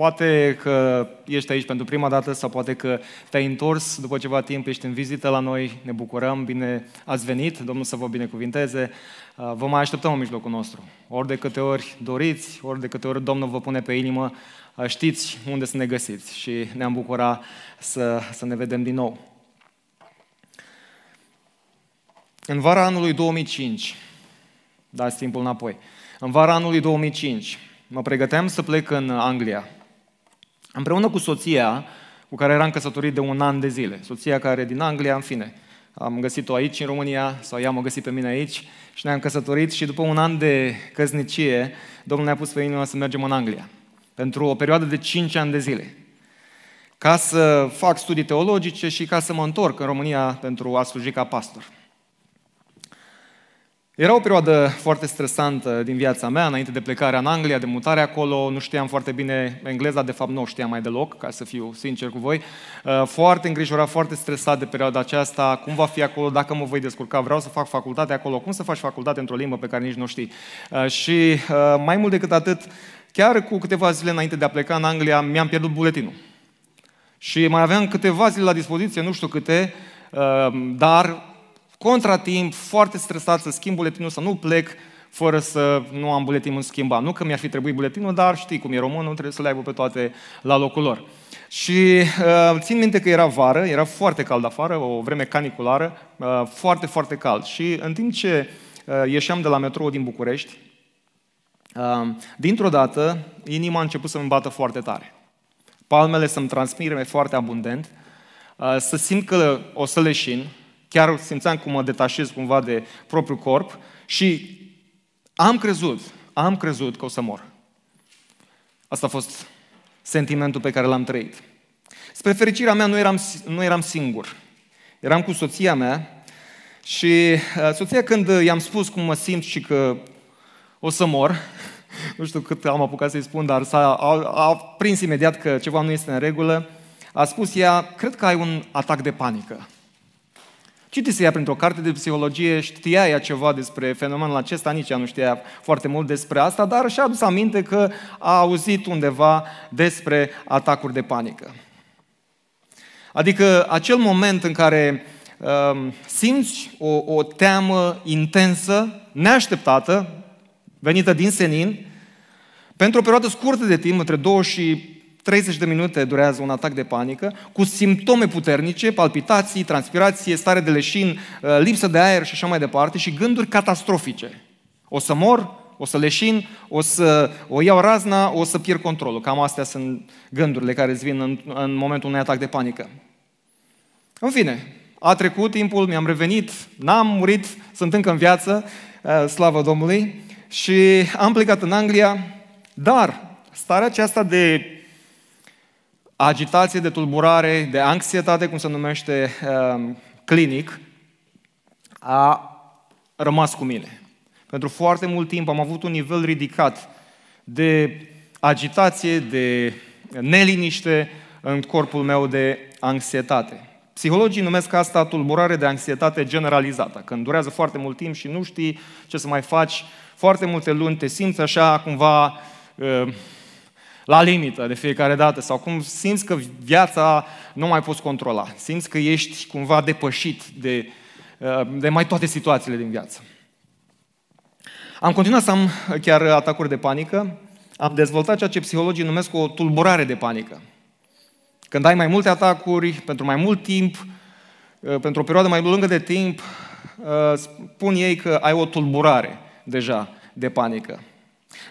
Poate că ești aici pentru prima dată sau poate că te-ai întors după ceva timp, ești în vizită la noi, ne bucurăm, bine ați venit, Domnul să vă binecuvinteze. Uh, vă mai așteptăm în mijlocul nostru. Ori de câte ori doriți, ori de câte ori Domnul vă pune pe inimă, uh, știți unde să ne găsiți și ne-am bucura să, să ne vedem din nou. În vara anului 2005, dați timpul înapoi, în vara anului 2005, mă pregăteam să plec în Anglia, Împreună cu soția, cu care eram căsătorit de un an de zile, soția care din Anglia, în fine, am găsit-o aici în România, sau ea m-a găsit pe mine aici și ne-am căsătorit și după un an de căsnicie, Domnul ne-a pus pe inima să mergem în Anglia, pentru o perioadă de 5 ani de zile, ca să fac studii teologice și ca să mă întorc în România pentru a sluji ca pastor. Era o perioadă foarte stresantă din viața mea, înainte de plecarea în Anglia, de mutare acolo, nu știam foarte bine engleza, de fapt nu o știam mai deloc, ca să fiu sincer cu voi. Uh, foarte îngrijorat, foarte stresat de perioada aceasta, cum va fi acolo, dacă mă voi descurca, vreau să fac facultate acolo, cum să faci facultate într-o limbă pe care nici nu știi. Uh, și uh, mai mult decât atât, chiar cu câteva zile înainte de a pleca în Anglia, mi-am pierdut buletinul. Și mai aveam câteva zile la dispoziție, nu știu câte, dar contratimp, foarte stresat să schimb buletinul, să nu plec fără să nu am buletinul schimbat. Nu că mi-ar fi trebuit buletinul, dar știi cum e românul, trebuie să le aibă pe toate la locul lor. Și uh, țin minte că era vară, era foarte cald afară, o vreme caniculară, uh, foarte, foarte cald. Și în timp ce uh, ieșeam de la metrou din București, uh, dintr-o dată inima a început să-mi bată foarte tare. Palmele să-mi transpire foarte abundent, uh, să simt că o să leșin, Chiar simțeam cum mă detașez cumva de propriul corp și am crezut, am crezut că o să mor. Asta a fost sentimentul pe care l-am trăit. Spre fericirea mea nu eram, nu eram singur. Eram cu soția mea și uh, soția când i-am spus cum mă simt și că o să mor, nu știu cât am apucat să-i spun, dar s-a a, a prins imediat că ceva nu este în regulă, a spus ea, cred că ai un atac de panică să ia printr-o carte de psihologie, știa ea ceva despre fenomenul acesta, nici ea nu știa foarte mult despre asta, dar și-a adus aminte că a auzit undeva despre atacuri de panică. Adică acel moment în care um, simți o, o teamă intensă, neașteptată, venită din senin, pentru o perioadă scurtă de timp, între 2 și 30 de minute durează un atac de panică, cu simptome puternice, palpitații, transpirație, stare de leșin, uh, lipsă de aer și așa mai departe, și gânduri catastrofice. O să mor, o să leșin, o să o iau razna, o să pierd controlul. Cam astea sunt gândurile care îți vin în, în momentul unui atac de panică. În fine, a trecut timpul, mi-am revenit, n-am murit, sunt încă în viață, uh, slavă Domnului, și am plecat în Anglia, dar starea aceasta de agitație, de tulburare, de anxietate, cum se numește ehm, clinic, a rămas cu mine. Pentru foarte mult timp am avut un nivel ridicat de agitație, de neliniște în corpul meu de anxietate. Psihologii numesc asta tulburare de anxietate generalizată, când durează foarte mult timp și nu știi ce să mai faci, foarte multe luni te simți așa cumva ehm, la limită de fiecare dată sau cum simți că viața nu mai poți controla, simți că ești cumva depășit de, uh, de mai toate situațiile din viață. Am continuat să am chiar atacuri de panică, am dezvoltat ceea ce psihologii numesc o tulburare de panică. Când ai mai multe atacuri, pentru mai mult timp, uh, pentru o perioadă mai lungă de timp, uh, spun ei că ai o tulburare deja de panică.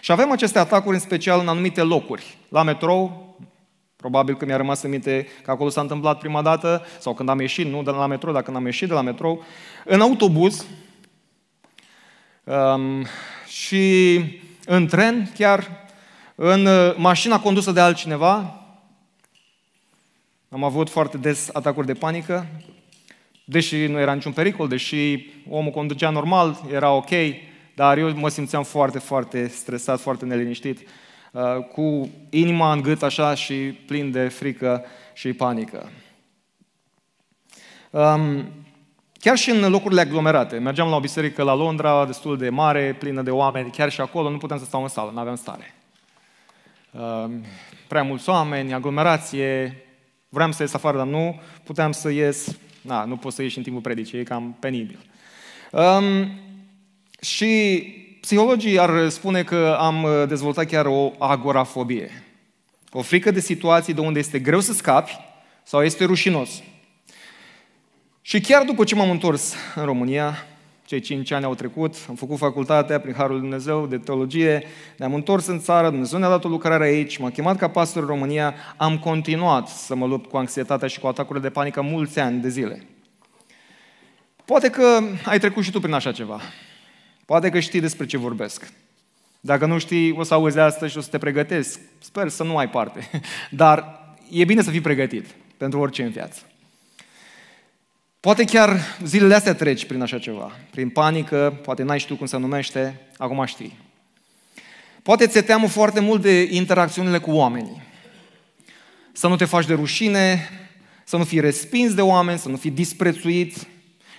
Și avem aceste atacuri în special în anumite locuri. La metrou, probabil că mi-a rămas în minte că acolo s-a întâmplat prima dată, sau când am ieșit, nu de la metrou, dar când am ieșit de la metrou, în autobuz um, și în tren chiar, în uh, mașina condusă de altcineva, am avut foarte des atacuri de panică, deși nu era niciun pericol, deși omul conducea normal, era ok, dar eu mă simțeam foarte, foarte stresat, foarte neliniștit, uh, cu inima în gât așa și plin de frică și panică. Um, chiar și în locurile aglomerate. Mergeam la o biserică la Londra, destul de mare, plină de oameni. Chiar și acolo nu puteam să stau în sală, nu aveam stare. Um, prea mulți oameni, aglomerație, vreau să ies afară, dar nu puteam să ies. Na, nu pot să ieși în timpul predicii, e cam penibil. Um, și psihologii ar spune că am uh, dezvoltat chiar o agorafobie. O frică de situații de unde este greu să scapi sau este rușinos. Și chiar după ce m-am întors în România, cei cinci ani au trecut, am făcut facultatea prin Harul Lui Dumnezeu de teologie, ne-am întors în țară, Dumnezeu ne-a dat o lucrare aici, m-a chemat ca pastor în România, am continuat să mă lupt cu anxietatea și cu atacurile de panică mulți ani de zile. Poate că ai trecut și tu prin așa ceva. Poate că știi despre ce vorbesc. Dacă nu știi, o să auzi asta și o să te pregătesc. Sper să nu ai parte. Dar e bine să fii pregătit pentru orice în viață. Poate chiar zilele astea treci prin așa ceva, prin panică, poate n-ai știut cum se numește, acum știi. Poate ți-e teamă foarte mult de interacțiunile cu oamenii. Să nu te faci de rușine, să nu fii respins de oameni, să nu fii disprețuit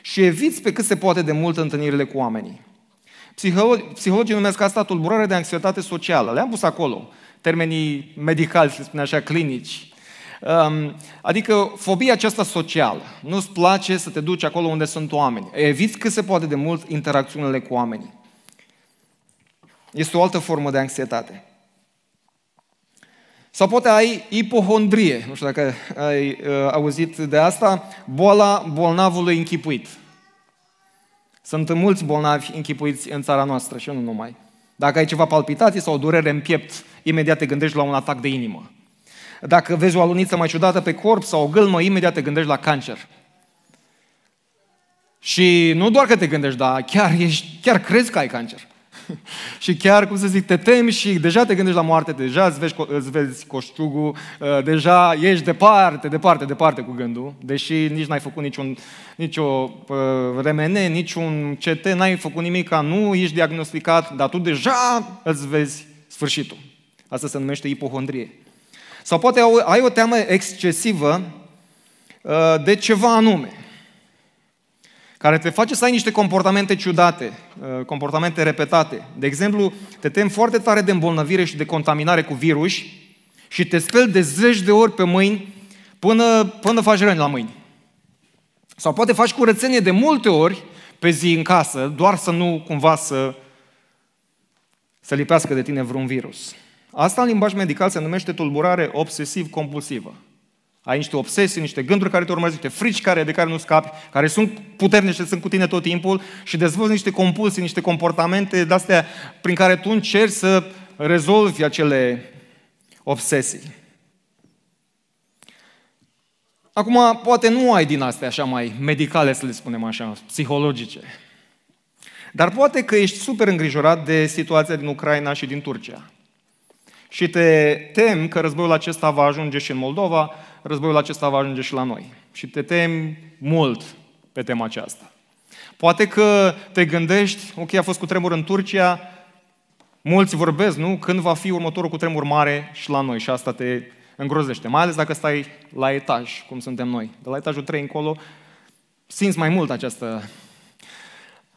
și eviți pe cât se poate de mult întâlnirile cu oamenii. Psihologii, psihologii numesc asta tulburare de anxietate socială. Le-am pus acolo, termenii medicali, să spunem așa, clinici. Um, adică fobia aceasta socială. Nu-ți place să te duci acolo unde sunt oameni. Eviți cât se poate de mult interacțiunile cu oamenii. Este o altă formă de anxietate. Sau poate ai ipohondrie, nu știu dacă ai uh, auzit de asta, boala bolnavului închipuit. Sunt mulți bolnavi închipuiți în țara noastră și nu numai. Dacă ai ceva palpitații sau o durere în piept, imediat te gândești la un atac de inimă. Dacă vezi o aluniță mai ciudată pe corp sau o gâlmă, imediat te gândești la cancer. Și nu doar că te gândești, dar chiar, ești, chiar crezi că ai cancer. și chiar, cum să zic, te temi și deja te gândești la moarte, deja îți vezi, îți vezi coșciugul, uh, deja ești departe, departe, departe cu gândul, deși nici n-ai făcut niciun, nicio uh, remene, niciun CT, n-ai făcut nimic, nu ești diagnosticat, dar tu deja îți vezi sfârșitul. Asta se numește ipohondrie. Sau poate ai o teamă excesivă uh, de ceva anume care te face să ai niște comportamente ciudate, uh, comportamente repetate. De exemplu, te tem foarte tare de îmbolnăvire și de contaminare cu virus și te speli de zeci de ori pe mâini până, până faci răni la mâini. Sau poate faci curățenie de multe ori pe zi în casă, doar să nu cumva să să lipească de tine vreun virus. Asta în limbaj medical se numește tulburare obsesiv-compulsivă. Ai niște obsesii, niște gânduri care te urmăresc, niște frici care, de care nu scapi, care sunt puternice, sunt cu tine tot timpul și dezvolți niște compulsii, niște comportamente de-astea prin care tu încerci să rezolvi acele obsesii. Acum, poate nu ai din astea așa mai medicale, să le spunem așa, psihologice. Dar poate că ești super îngrijorat de situația din Ucraina și din Turcia. Și te tem că războiul acesta va ajunge și în Moldova, războiul acesta va ajunge și la noi. Și te temi mult pe tema aceasta. Poate că te gândești, ok, a fost cu tremur în Turcia, mulți vorbesc, nu? Când va fi următorul cu tremur mare și la noi? Și asta te îngrozește, mai ales dacă stai la etaj, cum suntem noi. De la etajul 3 încolo, simți mai mult această,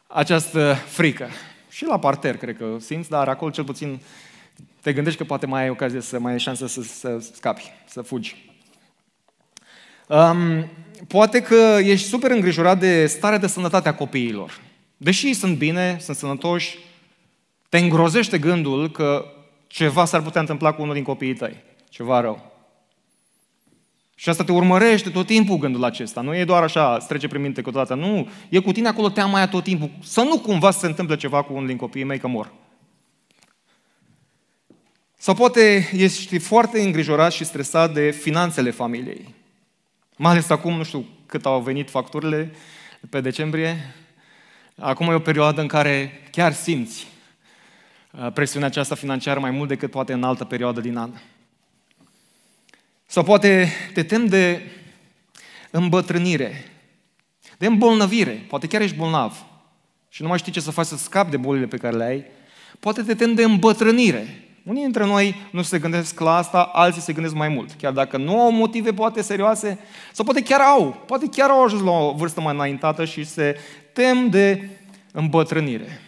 această frică. Și la parter, cred că simți, dar acolo cel puțin te gândești că poate mai ai ocazie să mai ai șansă să, să scapi, să fugi. Um, poate că ești super îngrijorat de starea de sănătate a copiilor. Deși ei sunt bine, sunt sănătoși, te îngrozește gândul că ceva s-ar putea întâmpla cu unul din copiii tăi. Ceva rău. Și asta te urmărește tot timpul gândul acesta. Nu e doar așa, îți trece prin minte câteodată. Nu, e cu tine acolo teama aia tot timpul. Să nu cumva să se întâmple ceva cu unul din copiii mei că mor. Sau poate ești foarte îngrijorat și stresat de finanțele familiei. Mai ales acum, nu știu cât au venit facturile pe decembrie, acum e o perioadă în care chiar simți uh, presiunea aceasta financiară mai mult decât poate în altă perioadă din an. Sau poate te tem de îmbătrânire, de îmbolnăvire, poate chiar ești bolnav și nu mai știi ce să faci să scapi de bolile pe care le ai, poate te tem de îmbătrânire. Unii dintre noi nu se gândesc la asta, alții se gândesc mai mult. Chiar dacă nu au motive poate serioase, sau poate chiar au, poate chiar au ajuns la o vârstă mai înaintată și se tem de îmbătrânire.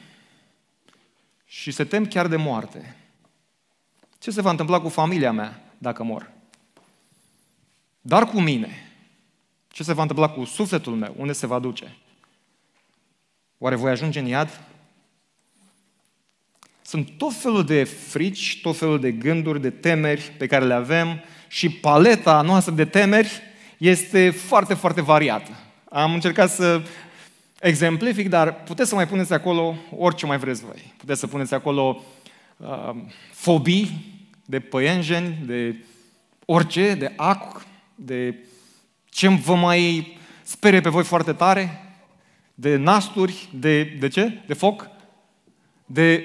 Și se tem chiar de moarte. Ce se va întâmpla cu familia mea dacă mor? Dar cu mine? Ce se va întâmpla cu sufletul meu? Unde se va duce? Oare voi ajunge în iad? Sunt tot felul de frici, tot felul de gânduri, de temeri pe care le avem și paleta noastră de temeri este foarte, foarte variată. Am încercat să exemplific, dar puteți să mai puneți acolo orice mai vreți voi. Puteți să puneți acolo uh, fobii de păienjeni, de orice, de ac, de ce vă mai sperie pe voi foarte tare, de nasturi, de, de ce? De foc, de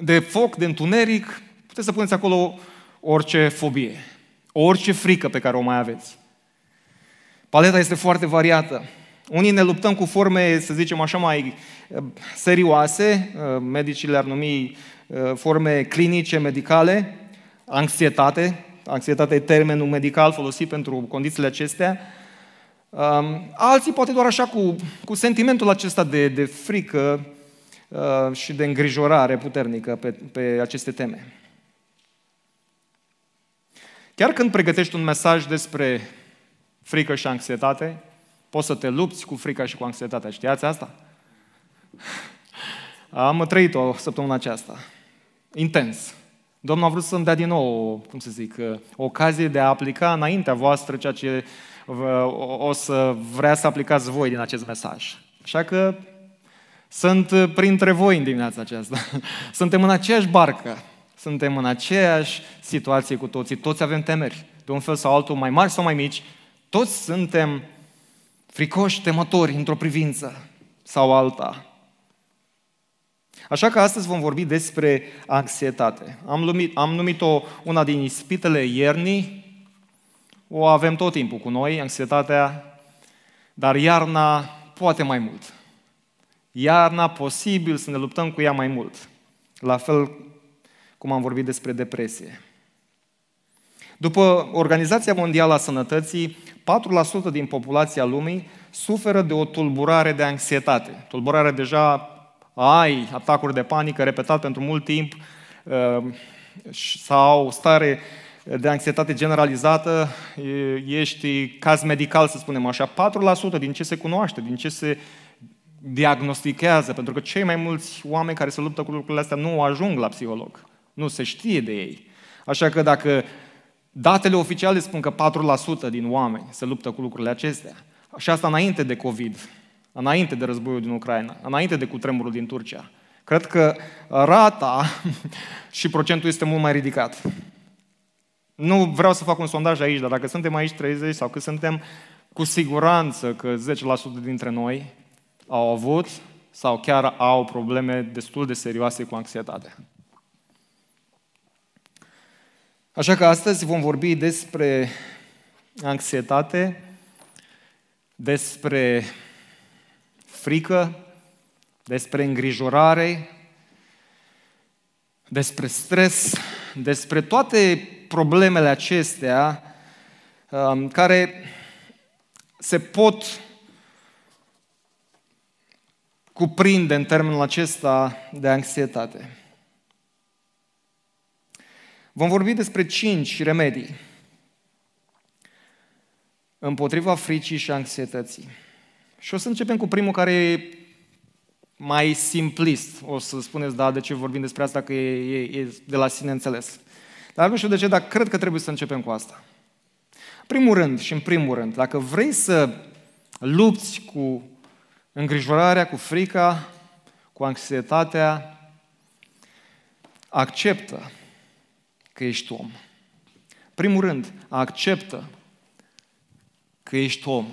de foc, de întuneric, puteți să puneți acolo orice fobie, orice frică pe care o mai aveți. Paleta este foarte variată. Unii ne luptăm cu forme, să zicem așa, mai eh, serioase, eh, medicii le-ar numi eh, forme clinice, medicale, anxietate, anxietate e termenul medical folosit pentru condițiile acestea, ehm, alții poate doar așa cu, cu sentimentul acesta de, de frică, Uh, și de îngrijorare puternică pe, pe aceste teme. Chiar când pregătești un mesaj despre frică și anxietate, poți să te lupți cu frica și cu anxietatea. Știați asta? Am trăit-o săptămâna aceasta. Intens. Domnul a vrut să-mi dea din nou, cum să zic, o uh, ocazie de a aplica înaintea voastră ceea ce uh, o să vrea să aplicați voi din acest mesaj. Așa că sunt uh, printre voi în dimineața aceasta. Suntem în aceeași barcă. Suntem în aceeași situație cu toții. Toți avem temeri, de un fel sau altul, mai mari sau mai mici. Toți suntem fricoși, temători într-o privință sau alta. Așa că astăzi vom vorbi despre anxietate. Am, lumit, am numit-o una din ispitele iernii. O avem tot timpul cu noi, anxietatea, dar iarna poate mai mult iarna, posibil să ne luptăm cu ea mai mult. La fel cum am vorbit despre depresie. După Organizația Mondială a Sănătății, 4% din populația lumii suferă de o tulburare de anxietate. Tulburare deja ai atacuri de panică repetat pentru mult timp uh, sau stare de anxietate generalizată, ești caz medical, să spunem așa. 4% din ce se cunoaște, din ce se diagnostichează, pentru că cei mai mulți oameni care se luptă cu lucrurile astea nu ajung la psiholog. Nu se știe de ei. Așa că dacă datele oficiale spun că 4% din oameni se luptă cu lucrurile acestea, și asta înainte de COVID, înainte de războiul din Ucraina, înainte de cutremurul din Turcia, cred că rata și procentul este mult mai ridicat. Nu vreau să fac un sondaj aici, dar dacă suntem aici 30 sau cât suntem, cu siguranță că 10% dintre noi au avut sau chiar au probleme destul de serioase cu anxietatea. Așa că astăzi vom vorbi despre anxietate, despre frică, despre îngrijorare, despre stres, despre toate problemele acestea um, care se pot cuprinde în termenul acesta de anxietate. Vom vorbi despre cinci remedii împotriva fricii și anxietății. Și o să începem cu primul care e mai simplist. O să spuneți, da, de ce vorbim despre asta, că e, e, e de la sine înțeles. Dar nu știu de ce, dar cred că trebuie să începem cu asta. primul rând și în primul rând, dacă vrei să lupți cu îngrijorarea, cu frica, cu anxietatea, acceptă că ești om. Primul rând, acceptă că ești om.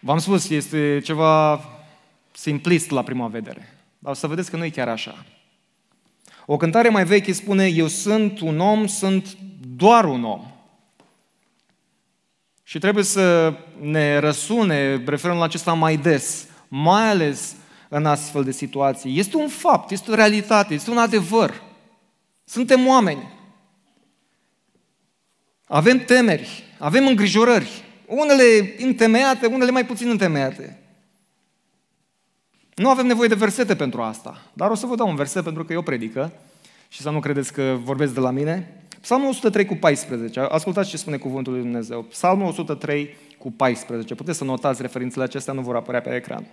V-am spus, este ceva simplist la prima vedere, dar o să vedeți că nu e chiar așa. O cântare mai veche spune, eu sunt un om, sunt doar un om. Și trebuie să ne răsune, referând la acesta mai des, mai ales în astfel de situații. Este un fapt, este o realitate, este un adevăr. Suntem oameni. Avem temeri, avem îngrijorări. Unele întemeiate, unele mai puțin întemeiate. Nu avem nevoie de versete pentru asta, dar o să vă dau un verset pentru că eu predică și să nu credeți că vorbesc de la mine. Psalmul 103 cu 14. Ascultați ce spune cuvântul lui Dumnezeu. Psalmul 103 cu 14. Puteți să notați referințele acestea, nu vor apărea pe ecran.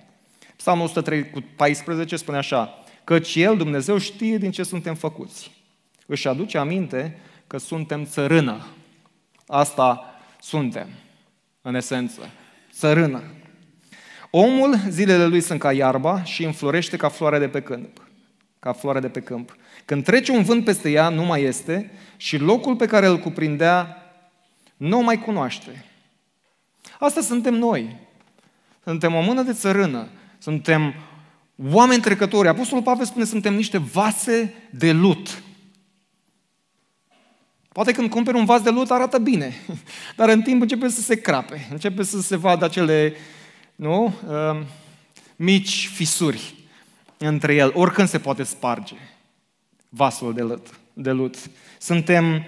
Psalmul 103 cu 14 spune așa. Căci El, Dumnezeu, știe din ce suntem făcuți. Își aduce aminte că suntem țărână. Asta suntem, în esență. Țărână. Omul, zilele lui sunt ca iarba și înflorește ca floarea de pe câmp. Ca floarea de pe câmp. Când trece un vânt peste ea, nu mai este și locul pe care îl cuprindea nu o mai cunoaște. Asta suntem noi. Suntem o mână de țărână. Suntem oameni trecători. Apostolul Pavel spune, suntem niște vase de lut. Poate când cumperi un vas de lut arată bine, dar în timp începe să se crape, începe să se vadă acele nu, uh, mici fisuri între el, oricând se poate sparge vasul de, lut, de lut. Suntem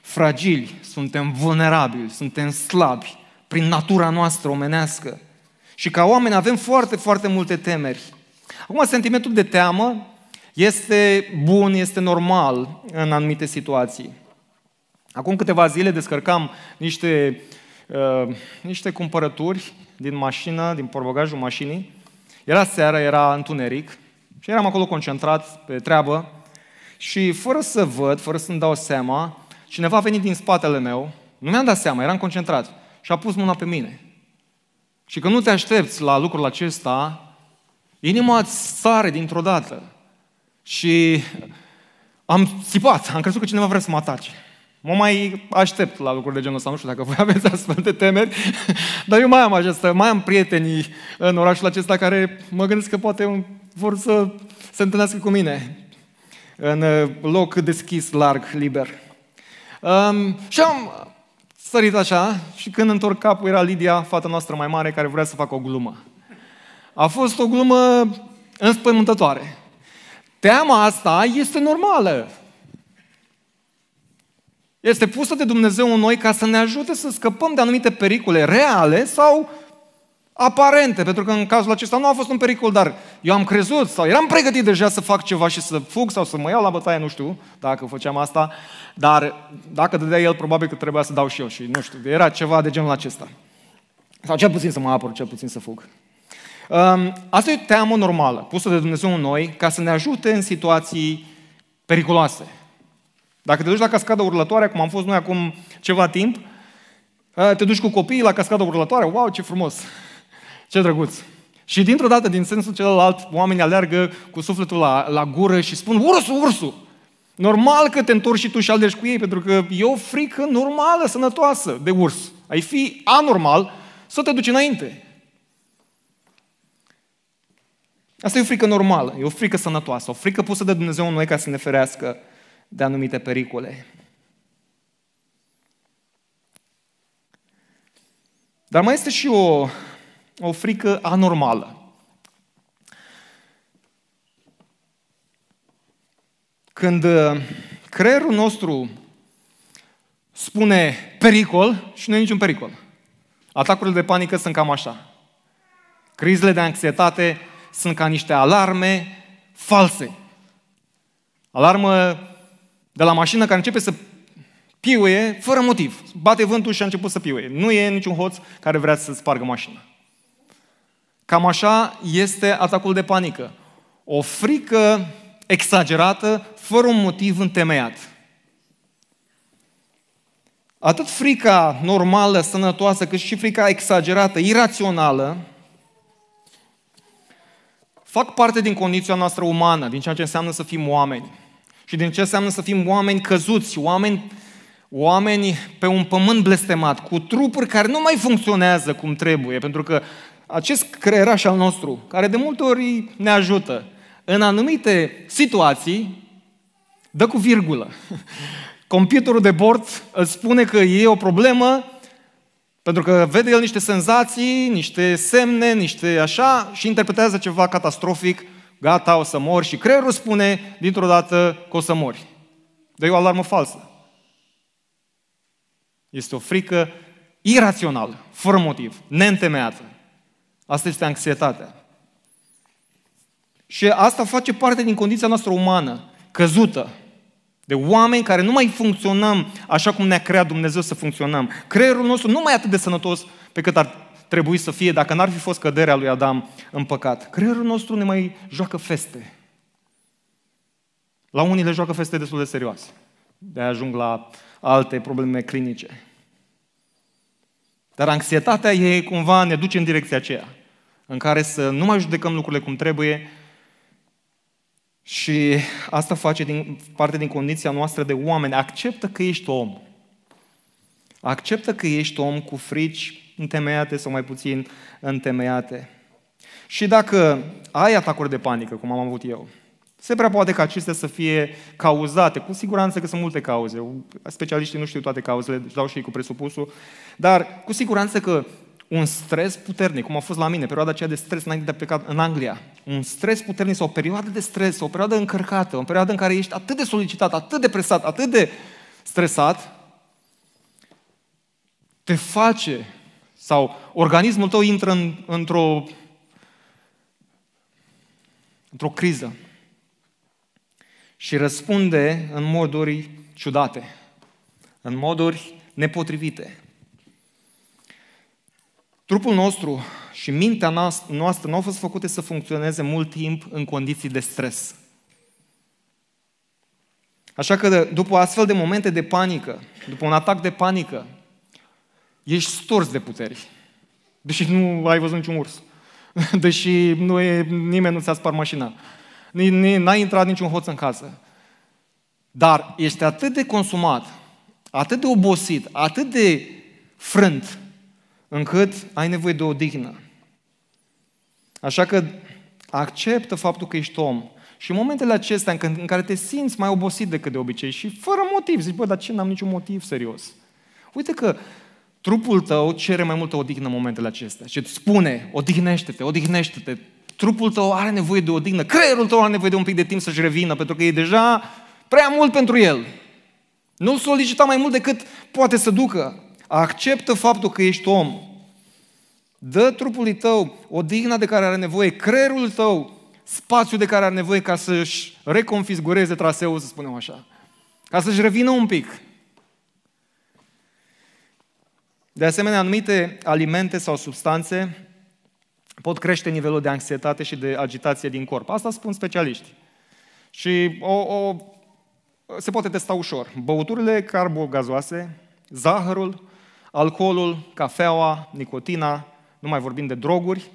fragili, suntem vulnerabili, suntem slabi prin natura noastră omenească. Și ca oameni avem foarte, foarte multe temeri. Acum, sentimentul de teamă este bun, este normal în anumite situații. Acum câteva zile descărcam niște, uh, niște cumpărături din mașină, din porbagajul mașinii. Era seara, era întuneric și eram acolo concentrat pe treabă și fără să văd, fără să-mi dau seama, cineva a venit din spatele meu, nu mi-am dat seama, eram concentrat, și a pus mâna pe mine. Și când nu te aștepți la lucrul acesta, inima îți sare dintr-o dată. Și am țipat, am crezut că cineva vrea să mă atace. Mă mai aștept la lucruri de genul ăsta, nu știu dacă voi aveți astfel de temeri, dar eu mai am acestă, mai am prietenii în orașul acesta care mă gândesc că poate vor să se întâlnească cu mine în uh, loc deschis, larg, liber. Um, și am sărit așa și când întorc capul era Lidia, fata noastră mai mare, care vrea să facă o glumă. A fost o glumă înspăimântătoare. Teama asta este normală. Este pusă de Dumnezeu în noi ca să ne ajute să scăpăm de anumite pericole reale sau aparente, pentru că în cazul acesta nu a fost un pericol, dar eu am crezut sau eram pregătit deja să fac ceva și să fug sau să mă iau la bătaie, nu știu dacă făceam asta, dar dacă dădea el, probabil că trebuia să dau și eu și nu știu, era ceva de genul acesta. Sau cel puțin să mă apăr, cel puțin să fug. Um, asta e o teamă normală, pusă de Dumnezeu în noi, ca să ne ajute în situații periculoase. Dacă te duci la cascada urlătoare, cum am fost noi acum ceva timp, uh, te duci cu copiii la cascada urlătoare, wow, ce frumos! Ce drăguț! Și dintr-o dată, din sensul celălalt, oamenii alergă cu sufletul la, la gură și spun, ursul, ursul! Normal că te întorci și tu și alergi cu ei, pentru că e o frică normală, sănătoasă de urs. Ai fi anormal să te duci înainte. Asta e o frică normală, e o frică sănătoasă, o frică pusă de Dumnezeu în noi ca să ne ferească de anumite pericole. Dar mai este și o o frică anormală. Când uh, creierul nostru spune pericol și nu e niciun pericol. Atacurile de panică sunt cam așa. Crizele de anxietate sunt ca niște alarme false. Alarmă de la mașină care începe să piuie fără motiv. Bate vântul și a început să piuie. Nu e niciun hoț care vrea să spargă mașina. Cam așa este atacul de panică. O frică exagerată, fără un motiv întemeiat. Atât frica normală, sănătoasă, cât și frica exagerată, irațională, fac parte din condiția noastră umană, din ceea ce înseamnă să fim oameni. Și din ce înseamnă să fim oameni căzuți, oameni, oameni pe un pământ blestemat, cu trupuri care nu mai funcționează cum trebuie, pentru că acest creieraș al nostru, care de multe ori ne ajută, în anumite situații, dă cu virgulă. Computerul de bord îți spune că e o problemă pentru că vede el niște senzații, niște semne, niște așa și interpretează ceva catastrofic, gata, o să mor și creierul spune dintr-o dată că o să mori. Dă o alarmă falsă. Este o frică irațională, fără motiv, neîntemeiată. Asta este anxietatea. Și asta face parte din condiția noastră umană, căzută, de oameni care nu mai funcționăm așa cum ne-a creat Dumnezeu să funcționăm. Creierul nostru nu mai e atât de sănătos pe cât ar trebui să fie dacă n-ar fi fost căderea lui Adam în păcat. Creierul nostru ne mai joacă feste. La unii le joacă feste destul de serioase. De ajung la alte probleme clinice. Dar anxietatea ei cumva ne duce în direcția aceea în care să nu mai judecăm lucrurile cum trebuie și asta face din, parte din condiția noastră de oameni. Acceptă că ești om. Acceptă că ești om cu frici întemeiate sau mai puțin întemeiate. Și dacă ai atacuri de panică, cum am avut eu, se prea poate ca acestea să fie cauzate. Cu siguranță că sunt multe cauze. Specialiștii nu știu toate cauzele, deci dau și ei cu presupusul. Dar cu siguranță că un stres puternic, cum a fost la mine, perioada aceea de stres înainte de a pleca în Anglia. Un stres puternic sau o perioadă de stres, o perioadă încărcată, o perioadă în care ești atât de solicitat, atât de presat, atât de stresat, te face sau organismul tău intră în, într-o într-o criză și răspunde în moduri ciudate, în moduri nepotrivite. Trupul nostru și mintea noastră nu au fost făcute să funcționeze mult timp în condiții de stres. Așa că după astfel de momente de panică, după un atac de panică, ești stors de puteri. Deși nu ai văzut niciun urs. Deși nu e, nimeni nu ți-a spart mașina. N-ai intrat niciun hoț în casă. Dar ești atât de consumat, atât de obosit, atât de frânt, încât ai nevoie de o dignă. Așa că acceptă faptul că ești om. Și în momentele acestea în care te simți mai obosit decât de obicei și fără motiv, zici, bă, dar ce, n-am niciun motiv serios. Uite că trupul tău cere mai multă odihnă în momentele acestea și îți spune, odihnește-te, odihnește-te. Trupul tău are nevoie de odihnă, creierul tău are nevoie de un pic de timp să-și revină, pentru că e deja prea mult pentru el. Nu solicita mai mult decât poate să ducă acceptă faptul că ești om, dă trupului tău odihna de care are nevoie, creierul tău spațiul de care are nevoie ca să-și reconfigureze traseul, să spunem așa, ca să-și revină un pic. De asemenea, anumite alimente sau substanțe pot crește nivelul de anxietate și de agitație din corp. Asta spun specialiști. Și o, o, se poate testa ușor. Băuturile carbogazoase, zahărul, Alcoolul, cafeaua, nicotina, nu mai vorbim de droguri.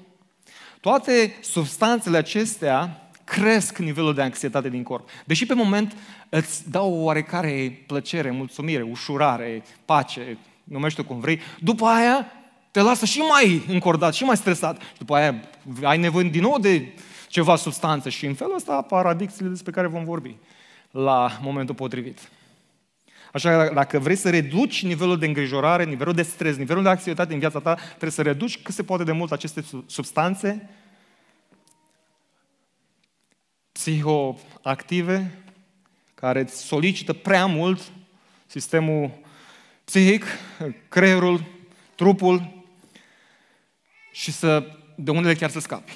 Toate substanțele acestea cresc nivelul de anxietate din corp. Deși pe moment îți dau o oarecare plăcere, mulțumire, ușurare, pace, numește cum vrei, după aia te lasă și mai încordat, și mai stresat. Și după aia ai nevoie din nou de ceva substanță și în felul ăsta apar adicțiile despre care vom vorbi la momentul potrivit. Așa că dacă vrei să reduci nivelul de îngrijorare, nivelul de stres, nivelul de anxietate în viața ta, trebuie să reduci cât se poate de mult aceste substanțe psihoactive care îți solicită prea mult sistemul psihic, creierul, trupul și să, de unele chiar să scapi.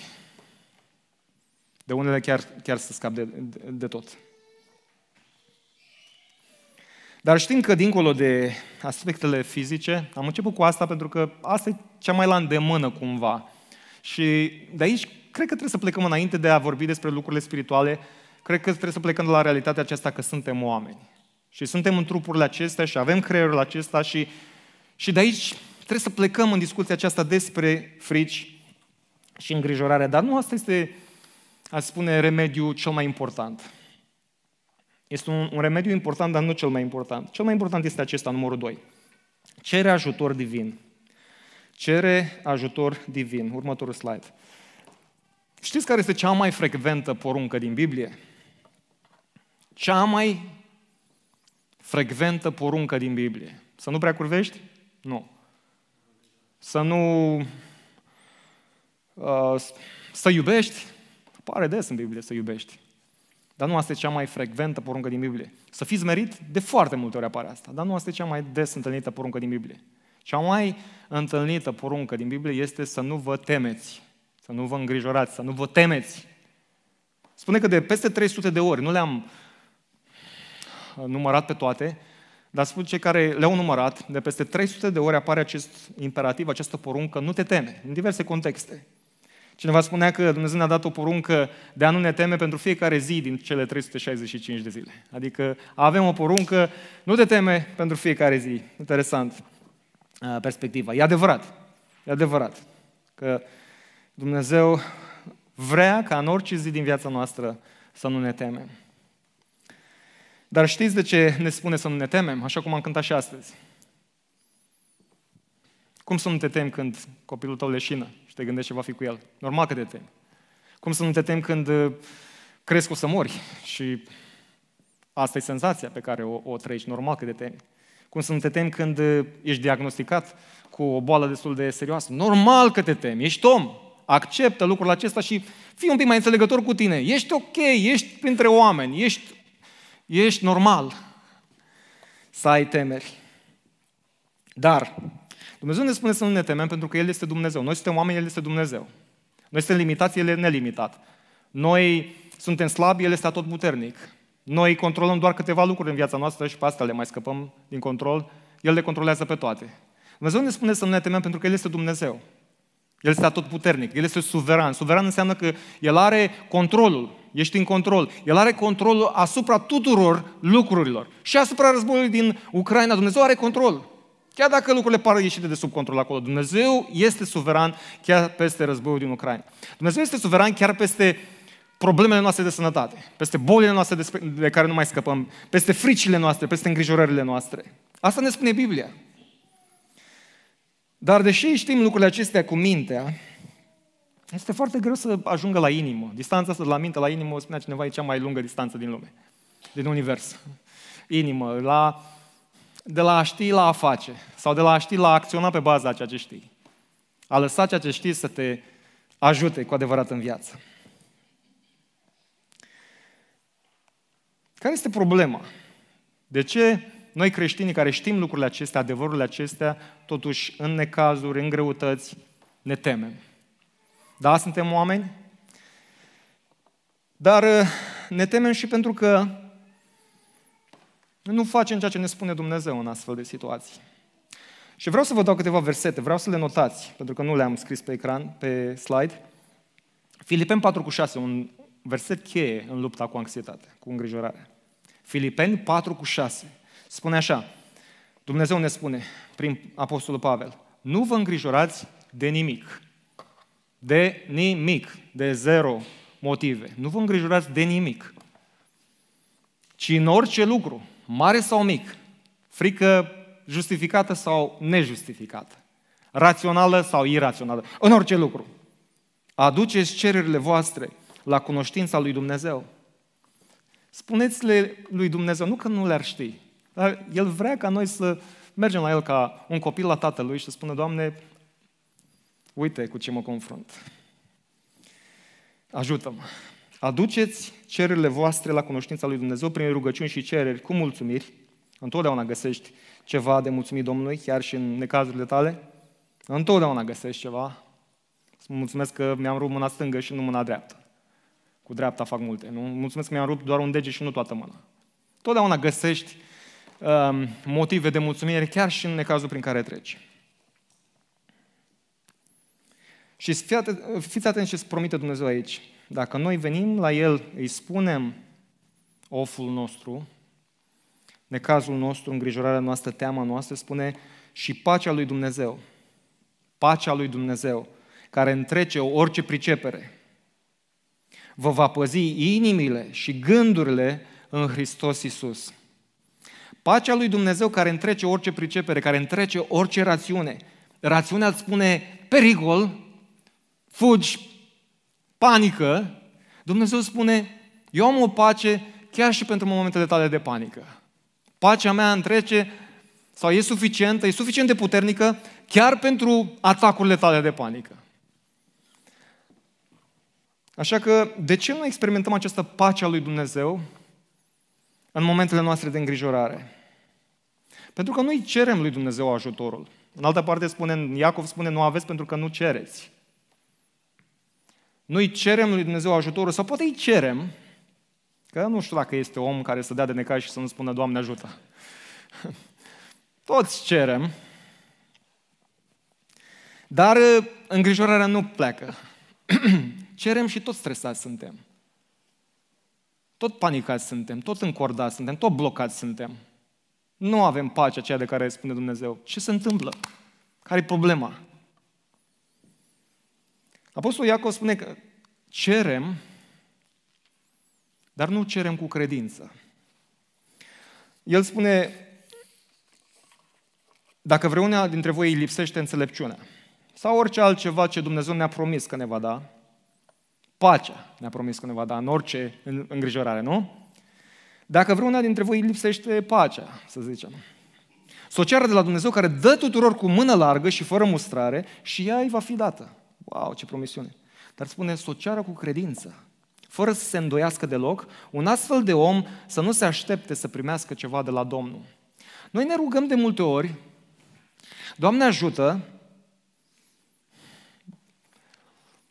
De unele chiar, chiar să scapi de, de, de tot. Dar știm că dincolo de aspectele fizice, am început cu asta pentru că asta e cea mai la îndemână cumva. Și de aici cred că trebuie să plecăm înainte de a vorbi despre lucrurile spirituale, cred că trebuie să plecăm de la realitatea aceasta că suntem oameni. Și suntem în trupurile acestea și avem creierul acesta și, și de aici trebuie să plecăm în discuția aceasta despre frici și îngrijorare. Dar nu asta este, aș spune, remediul cel mai important. Este un, un remediu important, dar nu cel mai important. Cel mai important este acesta, numărul 2. Cere ajutor divin. Cere ajutor divin. Următorul slide. Știți care este cea mai frecventă poruncă din Biblie? Cea mai frecventă poruncă din Biblie. Să nu prea curvești? Nu. Să nu... Uh, să iubești? Pare des în Biblie să iubești. Dar nu asta e cea mai frecventă poruncă din Biblie. Să fiți merit, de foarte multe ori apare asta. Dar nu asta e cea mai des întâlnită poruncă din Biblie. Cea mai întâlnită poruncă din Biblie este să nu vă temeți, să nu vă îngrijorați, să nu vă temeți. Spune că de peste 300 de ori, nu le-am uh, numărat pe toate, dar spun cei care le-au numărat, de peste 300 de ori apare acest imperativ, această poruncă, nu te teme, în diverse contexte. Cineva spunea că Dumnezeu ne-a dat o poruncă de a nu ne teme pentru fiecare zi din cele 365 de zile. Adică avem o poruncă, nu te teme pentru fiecare zi. Interesant uh, perspectiva. E adevărat. E adevărat că Dumnezeu vrea ca în orice zi din viața noastră să nu ne temem. Dar știți de ce ne spune să nu ne temem? Așa cum am cântat și astăzi. Cum să nu te temi când copilul tău leșină și te gândești ce va fi cu el? Normal că te temi. Cum să nu te temi când uh, crezi că o să mori și asta e senzația pe care o, o trăiești, normal că te temi. Cum să nu te temi când uh, ești diagnosticat cu o boală destul de serioasă? Normal că te temi, ești om, acceptă lucrul acesta și fii un pic mai înțelegător cu tine. Ești ok, ești printre oameni, ești, ești normal să ai temeri. Dar Dumnezeu ne spune să nu ne temem pentru că El este Dumnezeu. Noi suntem oameni, El este Dumnezeu. Noi suntem limitați, El e nelimitat. Noi suntem slabi, El este tot puternic. Noi controlăm doar câteva lucruri în viața noastră și pe asta le mai scăpăm din control. El le controlează pe toate. Dumnezeu ne spune să nu ne temem pentru că El este Dumnezeu. El este tot puternic. El este suveran. Suveran înseamnă că El are controlul, ești în control. El are controlul asupra tuturor lucrurilor. Și asupra războiului din Ucraina, Dumnezeu are control. Chiar dacă lucrurile par ieșite de sub control acolo, Dumnezeu este suveran chiar peste războiul din Ucraina. Dumnezeu este suveran chiar peste problemele noastre de sănătate, peste bolile noastre de care nu mai scăpăm, peste fricile noastre, peste îngrijorările noastre. Asta ne spune Biblia. Dar deși știm lucrurile acestea cu mintea, este foarte greu să ajungă la inimă. Distanța asta de la minte la inimă, o spunea cineva, e cea mai lungă distanță din lume, din univers. Inimă, la de la a ști la a face sau de la a ști la a acționa pe baza a ceea ce știi. A lăsa ceea ce știi să te ajute cu adevărat în viață. Care este problema? De ce noi creștinii care știm lucrurile acestea, adevărurile acestea, totuși în necazuri, în greutăți, ne temem? Da, suntem oameni? Dar eh, ne temem și pentru că nu facem ceea ce ne spune Dumnezeu în astfel de situații. Și vreau să vă dau câteva versete, vreau să le notați, pentru că nu le-am scris pe ecran, pe slide. Filipen 4 cu 6, un verset cheie în lupta cu anxietate, cu îngrijorare. Filipeni 4 cu 6 spune așa, Dumnezeu ne spune prin Apostolul Pavel, nu vă îngrijorați de nimic. De nimic, de zero motive. Nu vă îngrijorați de nimic, ci în orice lucru, mare sau mic, frică justificată sau nejustificată, rațională sau irațională, în orice lucru. Aduceți cererile voastre la cunoștința lui Dumnezeu. Spuneți-le lui Dumnezeu, nu că nu le-ar ști, dar El vrea ca noi să mergem la El ca un copil la tatălui și să spună, Doamne, uite cu ce mă confrunt. Ajută-mă. Aduceți cererile voastre la cunoștința lui Dumnezeu prin rugăciuni și cereri cu mulțumiri. Întotdeauna găsești ceva de mulțumit Domnului, chiar și în necazurile tale. Întotdeauna găsești ceva. Să mulțumesc că mi-am rupt mâna stângă și nu mâna dreaptă. Cu dreapta fac multe, nu? Mulțumesc că mi-am rupt doar un deget și nu toată mâna. Totdeauna găsești uh, motive de mulțumire, chiar și în necazul prin care treci. Și fiți atenți ce îți promite Dumnezeu aici. Dacă noi venim la El, îi spunem oful nostru, necazul nostru, îngrijorarea noastră, teama noastră, spune și pacea lui Dumnezeu. Pacea lui Dumnezeu, care întrece orice pricepere, vă va păzi inimile și gândurile în Hristos Isus. Pacea lui Dumnezeu care întrece orice pricepere, care întrece orice rațiune. Rațiunea îți spune pericol, fugi, panică, Dumnezeu spune, eu am o pace chiar și pentru momentele tale de panică. Pacea mea întrece sau e suficientă, e suficient de puternică chiar pentru atacurile tale de panică. Așa că, de ce nu experimentăm această pace a lui Dumnezeu în momentele noastre de îngrijorare? Pentru că noi cerem lui Dumnezeu ajutorul. În altă parte spune, Iacov spune, nu aveți pentru că nu cereți. Noi cerem lui Dumnezeu ajutorul sau poate îi cerem, că nu știu dacă este om care să dea de necaz și să nu spună Doamne ajută. Toți cerem, dar uh, îngrijorarea nu pleacă. cerem și tot stresați suntem. Tot panicați suntem, tot încordați suntem, tot blocați suntem. Nu avem pacea aceea de care spune Dumnezeu. Ce se întâmplă? Care e problema? Apostolul Iacov spune că cerem, dar nu cerem cu credință. El spune, dacă vreuna dintre voi îi lipsește înțelepciunea, sau orice altceva ce Dumnezeu ne-a promis că ne va da, pacea ne-a promis că ne va da în orice îngrijorare, nu? Dacă vreuna dintre voi îi lipsește pacea, să zicem, să o ceară de la Dumnezeu care dă tuturor cu mână largă și fără mustrare și ea îi va fi dată. Wow, ce promisiune! Dar spune, să o ceară cu credință, fără să se îndoiască deloc, un astfel de om să nu se aștepte să primească ceva de la Domnul. Noi ne rugăm de multe ori, Doamne ajută,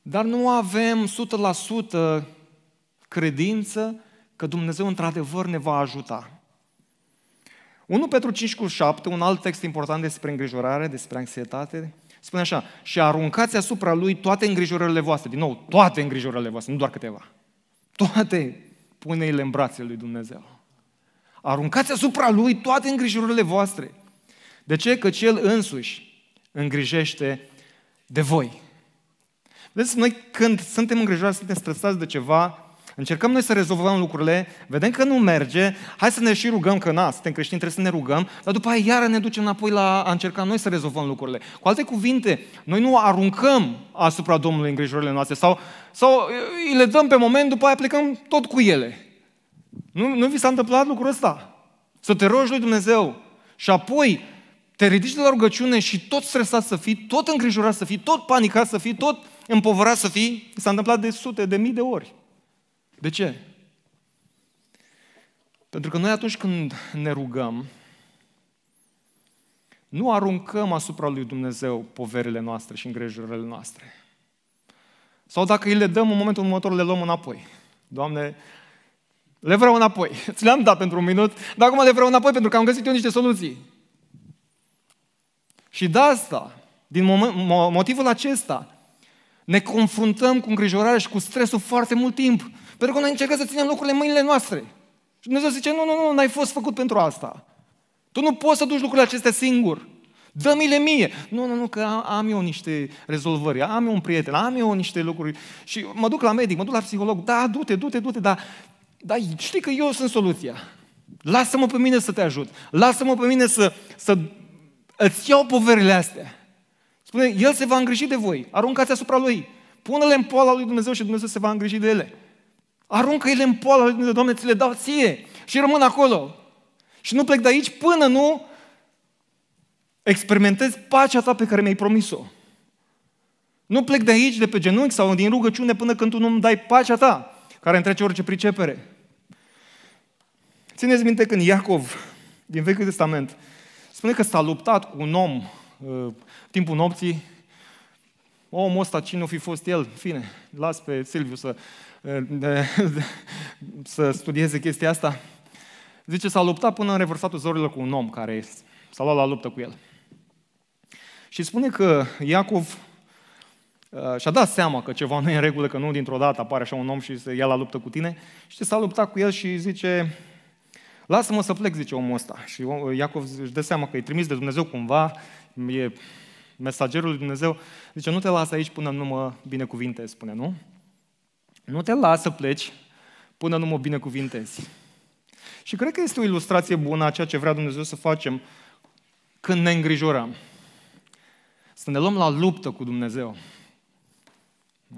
dar nu avem 100% credință că Dumnezeu într-adevăr ne va ajuta. 1 Petru 5 cu 7, un alt text important despre îngrijorare, despre anxietate, Spune așa, și aruncați asupra lui toate îngrijorările voastre. Din nou, toate îngrijorările voastre, nu doar câteva. Toate pune-le în brațele lui Dumnezeu. Aruncați asupra lui toate îngrijorările voastre. De ce? că el însuși îngrijește de voi. Vedeți, noi când suntem îngrijorați, suntem stresați de ceva, Încercăm noi să rezolvăm lucrurile, vedem că nu merge, hai să ne și rugăm că na, suntem creștini, trebuie să ne rugăm, dar după aia iară ne ducem înapoi la a încerca noi să rezolvăm lucrurile. Cu alte cuvinte, noi nu aruncăm asupra Domnului îngrijorările noastre sau, sau îi le dăm pe moment, după aia plecăm tot cu ele. Nu, nu vi s-a întâmplat lucrul ăsta? Să te rogi lui Dumnezeu și apoi te ridici de la rugăciune și tot stresat să fii, tot îngrijorat să fii, tot panicat să fii, tot împovărat să fii, s-a întâmplat de sute, de mii de ori. De ce? Pentru că noi atunci când ne rugăm, nu aruncăm asupra lui Dumnezeu poverile noastre și îngrijorările noastre. Sau dacă îi le dăm în momentul următor, le luăm înapoi. Doamne, le vreau înapoi. Ți le-am dat pentru un minut, dar acum le vreau înapoi pentru că am găsit eu niște soluții. Și de asta, din motivul acesta, ne confruntăm cu îngrijorarea și cu stresul foarte mult timp. Pentru că noi încercăm să ținem lucrurile în mâinile noastre. Și Dumnezeu zice, nu, nu, nu, n-ai fost făcut pentru asta. Tu nu poți să duci lucrurile acestea singur. Dă-mi-le mie. Nu, nu, nu, că am, am eu niște rezolvări, am eu un prieten, am eu niște lucruri. Și mă duc la medic, mă duc la psiholog. Da, du-te, du-te, du-te, dar, da. știi că eu sunt soluția. Lasă-mă pe mine să te ajut. Lasă-mă pe mine să, să îți iau poverile astea. Spune, El se va îngriji de voi. Aruncați asupra Lui. Pune-le în poala Lui Dumnezeu și Dumnezeu se va îngriji de ele. Aruncă-le în poală, Doamne, ți le dau ție și rămân acolo. Și nu plec de aici până nu experimentez pacea ta pe care mi-ai promis-o. Nu plec de aici, de pe genunchi sau din rugăciune până când tu nu-mi dai pacea ta, care întrece orice pricepere. Țineți minte când Iacov, din Vechiul Testament, spune că s-a luptat cu un om uh, timpul nopții, omul ăsta, cine o fi fost el, fine, las pe Silviu să să studieze chestia asta. Zice, s-a luptat până în revărsatul zorilor cu un om care s-a luat la luptă cu el. Și spune că Iacov uh, și-a dat seama că ceva nu e în regulă, că nu dintr-o dată apare așa un om și se ia la luptă cu tine. Și s-a luptat cu el și zice, lasă-mă să plec, zice omul ăsta. Și Iacov își dă seama că e trimis de Dumnezeu cumva, e mesagerul lui Dumnezeu. Zice, nu te las aici până nu mă binecuvinte, spune, nu? Nu te las să pleci până nu mă binecuvintezi. Și cred că este o ilustrație bună a ceea ce vrea Dumnezeu să facem când ne îngrijorăm. Să ne luăm la luptă cu Dumnezeu.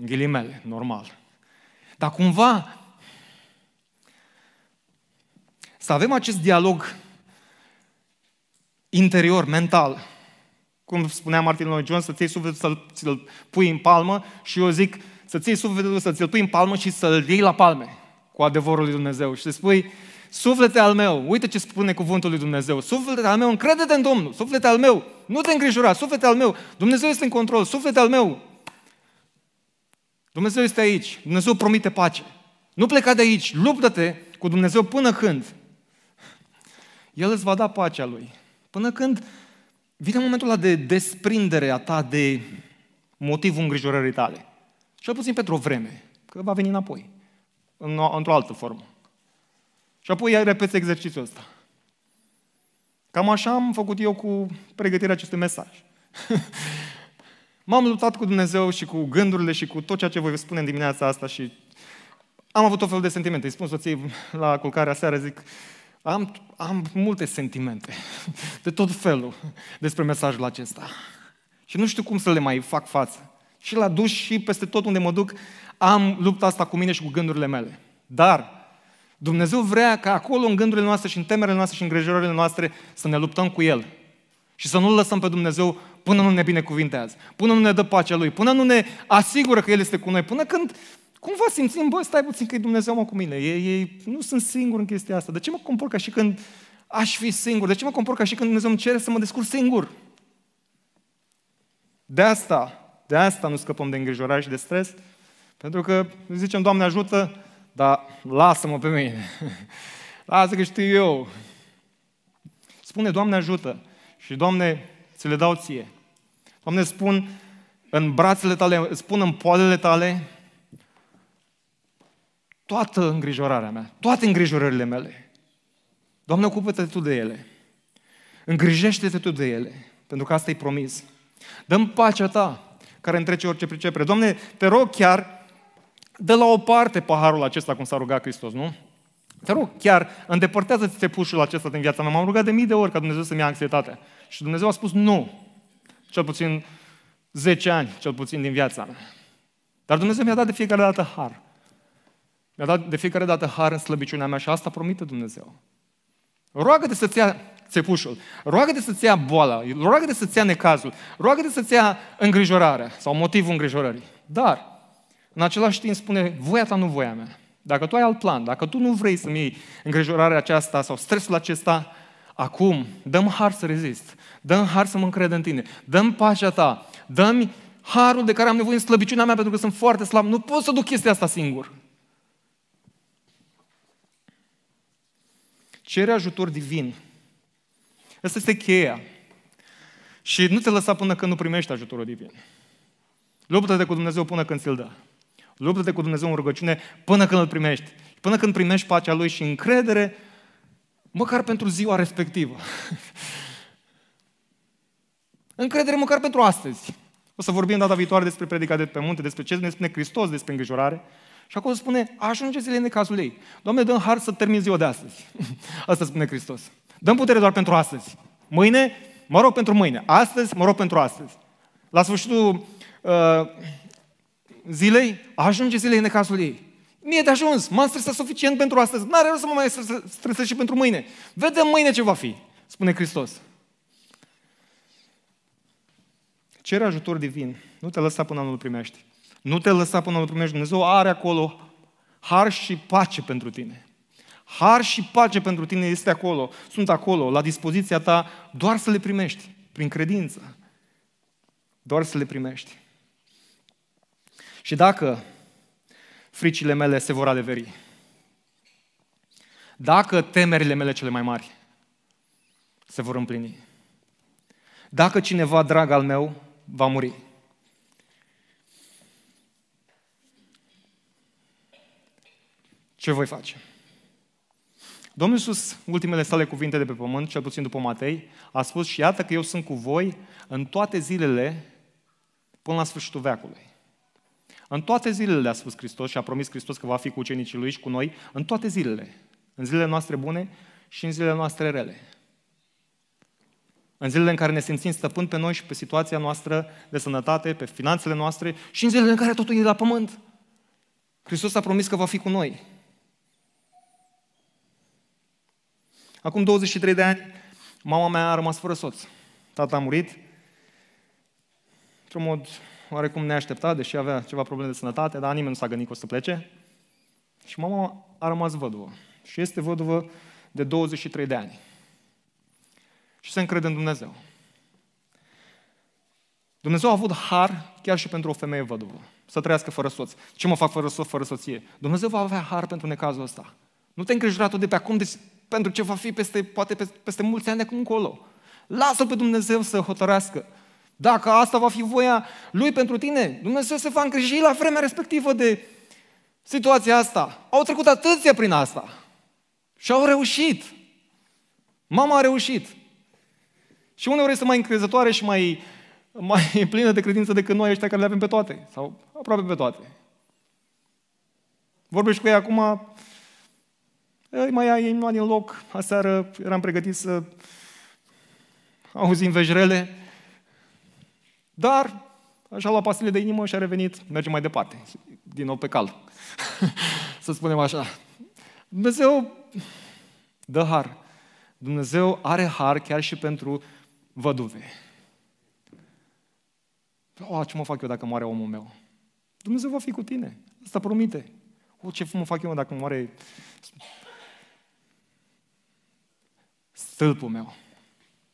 În ghilimele, normal. Dar cumva să avem acest dialog interior, mental. Cum spunea Martin Lloyd Jones, să-ți iei sufletul, să-l, pui în palmă și eu zic, să ții sufletul, să ți-l pui în palmă și să-l iei la palme cu adevărul lui Dumnezeu și să spui, suflete al meu, uite ce spune cuvântul lui Dumnezeu, suflete al meu, încrede-te în Domnul, suflete al meu, nu te îngrijora, suflete al meu, Dumnezeu este în control, suflete al meu, Dumnezeu este aici, Dumnezeu promite pace. Nu pleca de aici, luptă-te cu Dumnezeu până când El îți va da pacea Lui. Până când vine momentul ăla de desprindere a ta de motivul îngrijorării tale. Cel puțin pentru o vreme, că va veni înapoi, în o, într-o altă formă. Și apoi repeți exercițiul ăsta. Cam așa am făcut eu cu pregătirea acestui mesaj. M-am luptat cu Dumnezeu și cu gândurile și cu tot ceea ce voi spune în dimineața asta și am avut tot felul de sentimente. Îi spun soției la culcare aseară, zic, am, am multe sentimente de tot felul despre mesajul acesta. Și nu știu cum să le mai fac față și la duș și peste tot unde mă duc, am lupta asta cu mine și cu gândurile mele. Dar Dumnezeu vrea ca acolo, în gândurile noastre și în temerele noastre și în îngrijorările noastre, să ne luptăm cu El. Și să nu lăsăm pe Dumnezeu până nu ne binecuvintează, până nu ne dă pacea Lui, până nu ne asigură că El este cu noi, până când cumva simțim, bă, stai puțin că e Dumnezeu mă cu mine, Ei, ei, nu sunt singur în chestia asta. De ce mă compor ca și când aș fi singur? De ce mă compor ca și când Dumnezeu îmi cere să mă descurc singur? De asta de asta nu scăpăm de îngrijorare și de stres, pentru că zicem, Doamne ajută, dar lasă-mă pe mine. Lasă că știu eu. Spune, Doamne ajută și Doamne, ți le dau ție. Doamne, spun în brațele tale, spun în poalele tale toată îngrijorarea mea, toate îngrijorările mele. Doamne, ocupă-te Tu de ele. Îngrijește-te Tu de ele, pentru că asta e promis. Dăm pacea Ta, care întrece orice pricepere. Doamne, te rog chiar, dă la o parte paharul acesta cum s-a rugat Hristos, nu? Te rog, chiar îndepărtează-ți țepușul acesta din viața mea. M-am rugat de mii de ori ca Dumnezeu să-mi ia anxietatea. Și Dumnezeu a spus nu. Cel puțin 10 ani, cel puțin din viața mea. Dar Dumnezeu mi-a dat de fiecare dată har. Mi-a dat de fiecare dată har în slăbiciunea mea și asta promite Dumnezeu. Roagă-te să-ți ia țepușul. Roagă-te să-ți ia boala, roagă-te să-ți ia necazul, roagă-te să-ți ia îngrijorarea sau motivul îngrijorării. Dar, în același timp spune, voia ta nu voia mea. Dacă tu ai alt plan, dacă tu nu vrei să-mi iei îngrijorarea aceasta sau stresul acesta, acum dăm har să rezist, dăm har să mă încred în tine, dăm pacea ta, dăm harul de care am nevoie în slăbiciunea mea pentru că sunt foarte slab, nu pot să duc chestia asta singur. Cere ajutor divin Asta este cheia. Și nu te lăsa până când nu primești ajutorul divin. Luptă-te cu Dumnezeu până când ți-l dă. Luptă-te cu Dumnezeu în rugăciune până când îl primești. Până când primești pacea Lui și încredere, măcar pentru ziua respectivă. încredere măcar pentru astăzi. O să vorbim data viitoare despre predica de pe munte, despre ce ne spune Hristos despre îngrijorare. Și acolo spune, ajunge zilele în cazul ei. Doamne, dă har să termin ziua de astăzi. Asta spune Hristos. Dăm putere doar pentru astăzi. Mâine, mă rog pentru mâine. Astăzi, mă rog pentru astăzi. La sfârșitul uh, zilei, ajunge zilei în cazul ei. Mie de ajuns, m-am stresat suficient pentru astăzi. N-are rost să mă mai stresez și pentru mâine. Vedem mâine ce va fi, spune Hristos. Cere ajutor divin. Nu te lăsa până nu-l primești. Nu te lăsa până nu-l primești. Dumnezeu are acolo har și pace pentru tine. Har și pace pentru tine este acolo, sunt acolo, la dispoziția ta, doar să le primești, prin credință. Doar să le primești. Și dacă fricile mele se vor adeveri, dacă temerile mele cele mai mari se vor împlini, dacă cineva drag al meu va muri, ce voi face? Domnul Iisus, ultimele sale cuvinte de pe pământ, cel puțin după Matei, a spus și iată că eu sunt cu voi în toate zilele până la sfârșitul veacului. În toate zilele a spus Hristos și a promis Hristos că va fi cu ucenicii lui și cu noi, în toate zilele. În zilele noastre bune și în zilele noastre rele. În zilele în care ne simțim stăpâni pe noi și pe situația noastră de sănătate, pe finanțele noastre și în zilele în care totul e la pământ. Hristos a promis că va fi cu noi. Acum 23 de ani, mama mea a rămas fără soț. Tata a murit, într-un mod oarecum neașteptat, deși avea ceva probleme de sănătate, dar nimeni nu s-a gândit că o să plece. Și mama a rămas văduvă. Și este văduvă de 23 de ani. Și se încrede în Dumnezeu. Dumnezeu a avut har chiar și pentru o femeie văduvă. Să trăiască fără soț. Ce mă fac fără soț, fără soție? Dumnezeu va avea har pentru necazul ăsta. Nu te îngrijora tu de pe acum, pentru ce va fi peste, poate peste, peste mulți ani de acum încolo. Lasă-L pe Dumnezeu să hotărească. Dacă asta va fi voia Lui pentru tine, Dumnezeu se va îngriji la vremea respectivă de situația asta. Au trecut atâția prin asta și au reușit. Mama a reușit. Și uneori este mai încrezătoare și mai, mai plină de credință decât noi ăștia care le avem pe toate, sau aproape pe toate. Vorbești cu ei acum, mai ai inima din loc, aseară eram pregătit să auzim veșrele, dar așa la pastile de inimă și a revenit, mergem mai departe, din nou pe cal, să spunem așa. Dumnezeu dă har. Dumnezeu are har chiar și pentru văduve. O, oh, ce mă fac eu dacă moare omul meu? Dumnezeu va fi cu tine. Asta promite. O, oh, ce mă fac eu dacă moare stâlpul meu.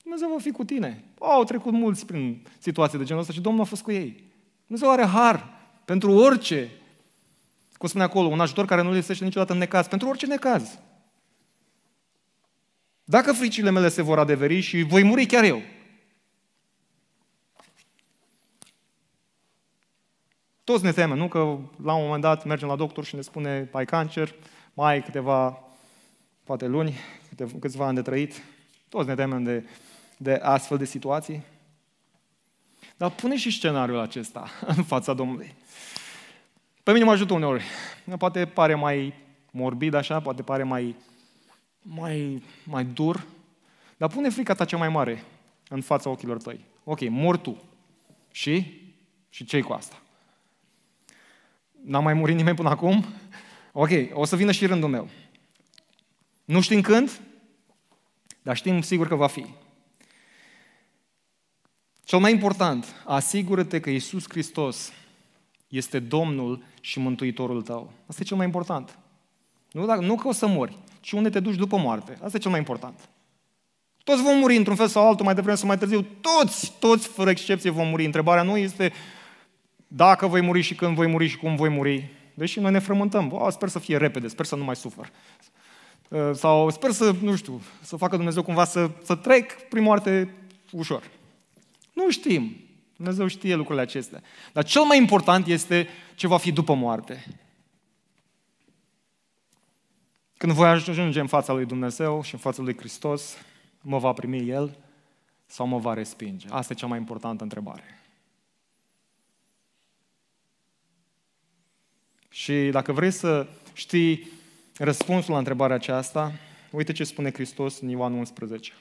Dumnezeu va fi cu tine. Oh, au trecut mulți prin situații de genul ăsta și Domnul a fost cu ei. Dumnezeu are har pentru orice, cum spune acolo, un ajutor care nu lipsește niciodată în necaz, pentru orice necaz. Dacă fricile mele se vor adeveri și voi muri chiar eu. Toți ne temem, nu? Că la un moment dat mergem la doctor și ne spune ai cancer, mai ai câteva, poate luni, câte, câțiva ani de trăit, toți ne temem de, de astfel de situații. Dar pune și scenariul acesta în fața Domnului. Pe mine mă ajută uneori. Poate pare mai morbid așa, poate pare mai, mai, mai dur, dar pune frica ta cea mai mare în fața ochilor tăi. Ok, mor tu. Și? Și ce cu asta? N-a mai murit nimeni până acum? Ok, o să vină și rândul meu. Nu știm când, dar știm sigur că va fi. Cel mai important, asigură-te că Isus Hristos este Domnul și Mântuitorul tău. Asta e cel mai important. Nu, dacă, nu că o să mori, ci unde te duci după moarte. Asta e cel mai important. Toți vom muri într-un fel sau altul, mai devreme sau mai târziu. Toți, toți, fără excepție, vom muri. Întrebarea nu este dacă voi muri și când voi muri și cum voi muri. Deși noi ne frământăm. O, sper să fie repede, sper să nu mai sufăr. Uh, sau sper să, nu știu, să facă Dumnezeu cumva să, să trec prin moarte ușor. Nu știm. Dumnezeu știe lucrurile acestea. Dar cel mai important este ce va fi după moarte. Când voi ajunge în fața lui Dumnezeu și în fața lui Hristos, mă va primi El sau mă va respinge? Asta e cea mai importantă întrebare. Și dacă vrei să știi Răspunsul la întrebarea aceasta, uite ce spune Hristos în Ioan 11.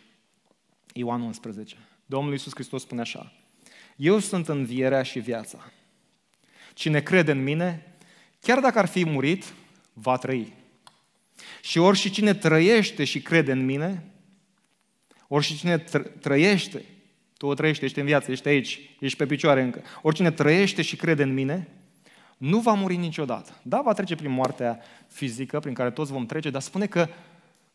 Ioan 11. Domnul Iisus Hristos spune așa. Eu sunt învierea și viața. Cine crede în mine, chiar dacă ar fi murit, va trăi. Și ori și cine trăiește și crede în mine, ori și cine trăiește, tu o trăiești, ești în viață, ești aici, ești pe picioare încă. Oricine trăiește și crede în mine, nu va muri niciodată. Da, va trece prin moartea fizică, prin care toți vom trece, dar spune că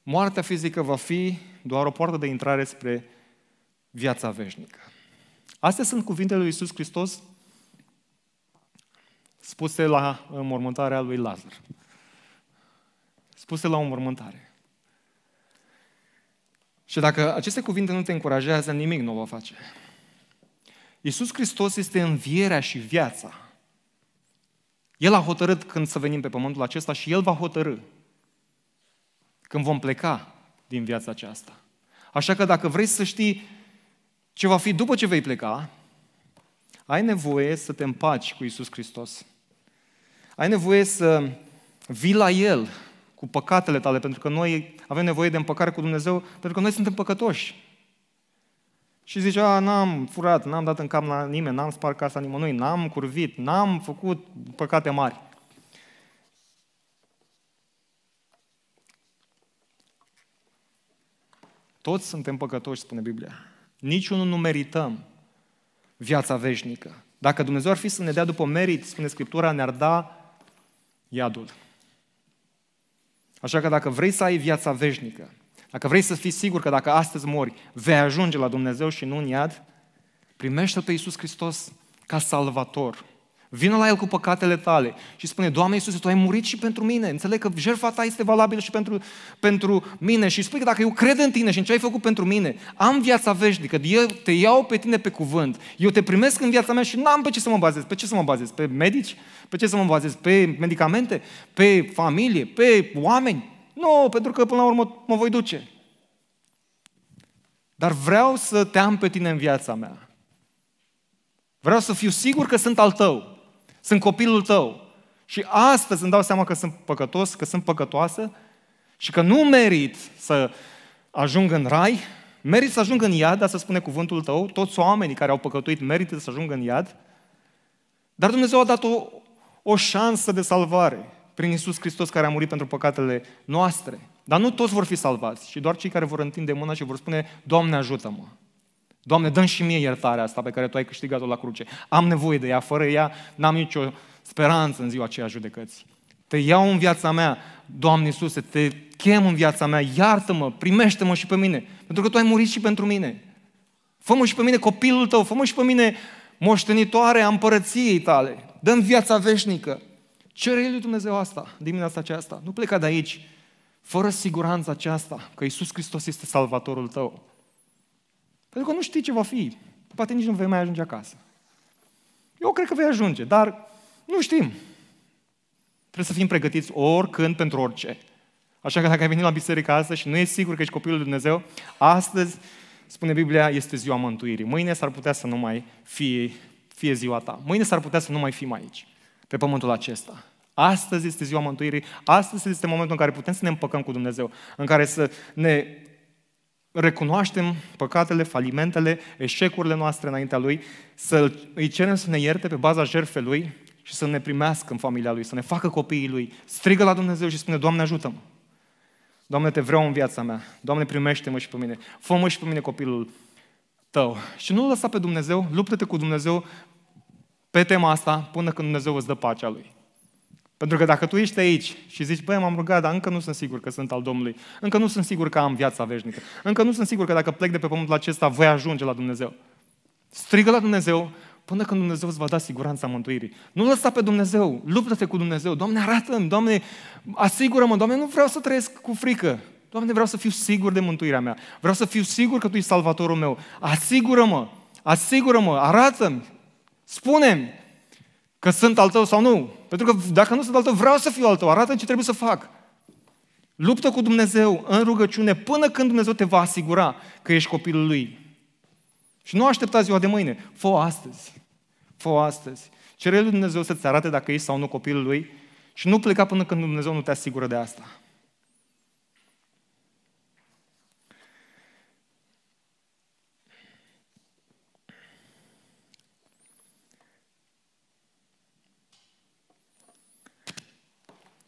moartea fizică va fi doar o poartă de intrare spre viața veșnică. Astea sunt cuvintele lui Iisus Hristos spuse la mormântarea lui Lazar. Spuse la o mormântare. Și dacă aceste cuvinte nu te încurajează, nimic nu o va face. Iisus Hristos este învierea și viața. El a hotărât când să venim pe pământul acesta și El va hotărâ când vom pleca din viața aceasta. Așa că dacă vrei să știi ce va fi după ce vei pleca, ai nevoie să te împaci cu Isus Hristos. Ai nevoie să vii la El cu păcatele tale, pentru că noi avem nevoie de împăcare cu Dumnezeu, pentru că noi suntem păcătoși. Și zice, a, n-am furat, n-am dat în cap la nimeni, n-am spart casa nimănui, n-am curvit, n-am făcut păcate mari. Toți suntem păcătoși, spune Biblia. Niciunul nu merităm viața veșnică. Dacă Dumnezeu ar fi să ne dea după merit, spune Scriptura, ne-ar da iadul. Așa că dacă vrei să ai viața veșnică, dacă vrei să fii sigur că dacă astăzi mori, vei ajunge la Dumnezeu și nu în iad, primește-L pe Iisus Hristos ca salvator. Vină la El cu păcatele tale și spune, Doamne Iisuse, Tu ai murit și pentru mine. Înțeleg că jertfa Ta este valabilă și pentru, pentru mine. Și spui că dacă eu cred în Tine și în ce ai făcut pentru mine, am viața veșnică, eu te iau pe Tine pe cuvânt, eu te primesc în viața mea și n-am pe ce să mă bazez. Pe ce să mă bazez? Pe medici? Pe ce să mă bazez? Pe medicamente? Pe familie? Pe oameni? Nu, pentru că până la urmă mă voi duce. Dar vreau să te am pe tine în viața mea. Vreau să fiu sigur că sunt al tău. Sunt copilul tău. Și astăzi îmi dau seama că sunt păcătos, că sunt păcătoasă și că nu merit să ajung în rai, merit să ajung în iad, asta spune cuvântul tău, toți oamenii care au păcătuit merită să ajungă în iad, dar Dumnezeu a dat o, o șansă de salvare prin Isus Hristos care a murit pentru păcatele noastre. Dar nu toți vor fi salvați, ci doar cei care vor întinde mâna și vor spune, Doamne ajută-mă! Doamne, dă și mie iertarea asta pe care Tu ai câștigat-o la cruce. Am nevoie de ea, fără ea n-am nicio speranță în ziua aceea judecății. Te iau în viața mea, Doamne Iisuse, te chem în viața mea, iartă-mă, primește-mă și pe mine, pentru că Tu ai murit și pentru mine. fă și pe mine copilul Tău, fă și pe mine moștenitoare a împărăției Tale. mi viața veșnică. Cere lui Dumnezeu asta dimineața aceasta. Nu pleca de aici fără siguranța aceasta că Isus Hristos este salvatorul tău. Pentru că nu știi ce va fi. Poate nici nu vei mai ajunge acasă. Eu cred că vei ajunge, dar nu știm. Trebuie să fim pregătiți oricând pentru orice. Așa că dacă ai venit la biserică asta și nu ești sigur că ești copilul lui Dumnezeu, astăzi, spune Biblia, este ziua mântuirii. Mâine s-ar putea să nu mai fie, fie ziua ta. Mâine s-ar putea să nu mai fim aici pe pământul acesta. Astăzi este ziua mântuirii, astăzi este momentul în care putem să ne împăcăm cu Dumnezeu, în care să ne recunoaștem păcatele, falimentele, eșecurile noastre înaintea Lui, să îi cerem să ne ierte pe baza jertfei Lui și să ne primească în familia Lui, să ne facă copiii Lui. Strigă la Dumnezeu și spune, Doamne ajută-mă! Doamne, te vreau în viața mea. Doamne, primește-mă și pe mine. Fă-mă și pe mine copilul tău. Și nu lăsa pe Dumnezeu, luptă-te cu Dumnezeu pe tema asta până când Dumnezeu îți dă pacea Lui. Pentru că dacă tu ești aici și zici, băi, m-am rugat, dar încă nu sunt sigur că sunt al Domnului, încă nu sunt sigur că am viața veșnică, încă nu sunt sigur că dacă plec de pe pământul acesta voi ajunge la Dumnezeu. Strigă la Dumnezeu până când Dumnezeu îți va da siguranța mântuirii. Nu lăsa pe Dumnezeu, luptă-te cu Dumnezeu. Doamne, arată-mi, Doamne, asigură-mă, Doamne, nu vreau să trăiesc cu frică. Doamne, vreau să fiu sigur de mântuirea mea. Vreau să fiu sigur că Tu ești salvatorul meu. Asigură-mă, asigură-mă, arată-mi, Spunem că sunt al tău sau nu. Pentru că dacă nu sunt al tău, vreau să fiu al tău. arată ce trebuie să fac. Luptă cu Dumnezeu în rugăciune până când Dumnezeu te va asigura că ești copilul Lui. Și nu aștepta ziua de mâine. fă astăzi. fă astăzi. Cere Lui Dumnezeu să-ți arate dacă ești sau nu copilul Lui și nu pleca până când Dumnezeu nu te asigură de asta.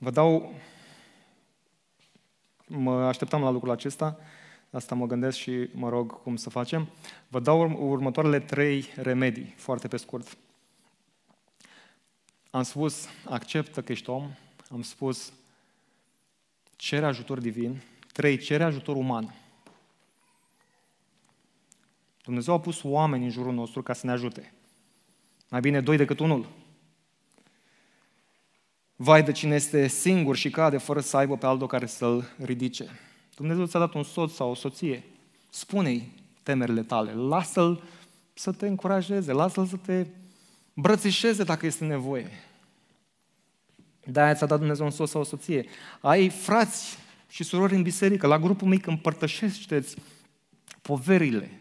Vă dau... Mă așteptam la lucrul acesta, asta mă gândesc și mă rog cum să facem. Vă dau următoarele trei remedii, foarte pe scurt. Am spus, acceptă că ești om, am spus, cere ajutor divin, trei, cere ajutor uman. Dumnezeu a pus oameni în jurul nostru ca să ne ajute. Mai bine doi decât unul. Vai de cine este singur și cade fără să aibă pe altul care să-l ridice. Dumnezeu ți-a dat un soț sau o soție. Spune-i temerile tale. Lasă-l să te încurajeze. Lasă-l să te brățișeze dacă este nevoie. De-aia ți-a dat Dumnezeu un soț sau o soție. Ai frați și surori în biserică, la grupul mic împărtășește-ți poverile.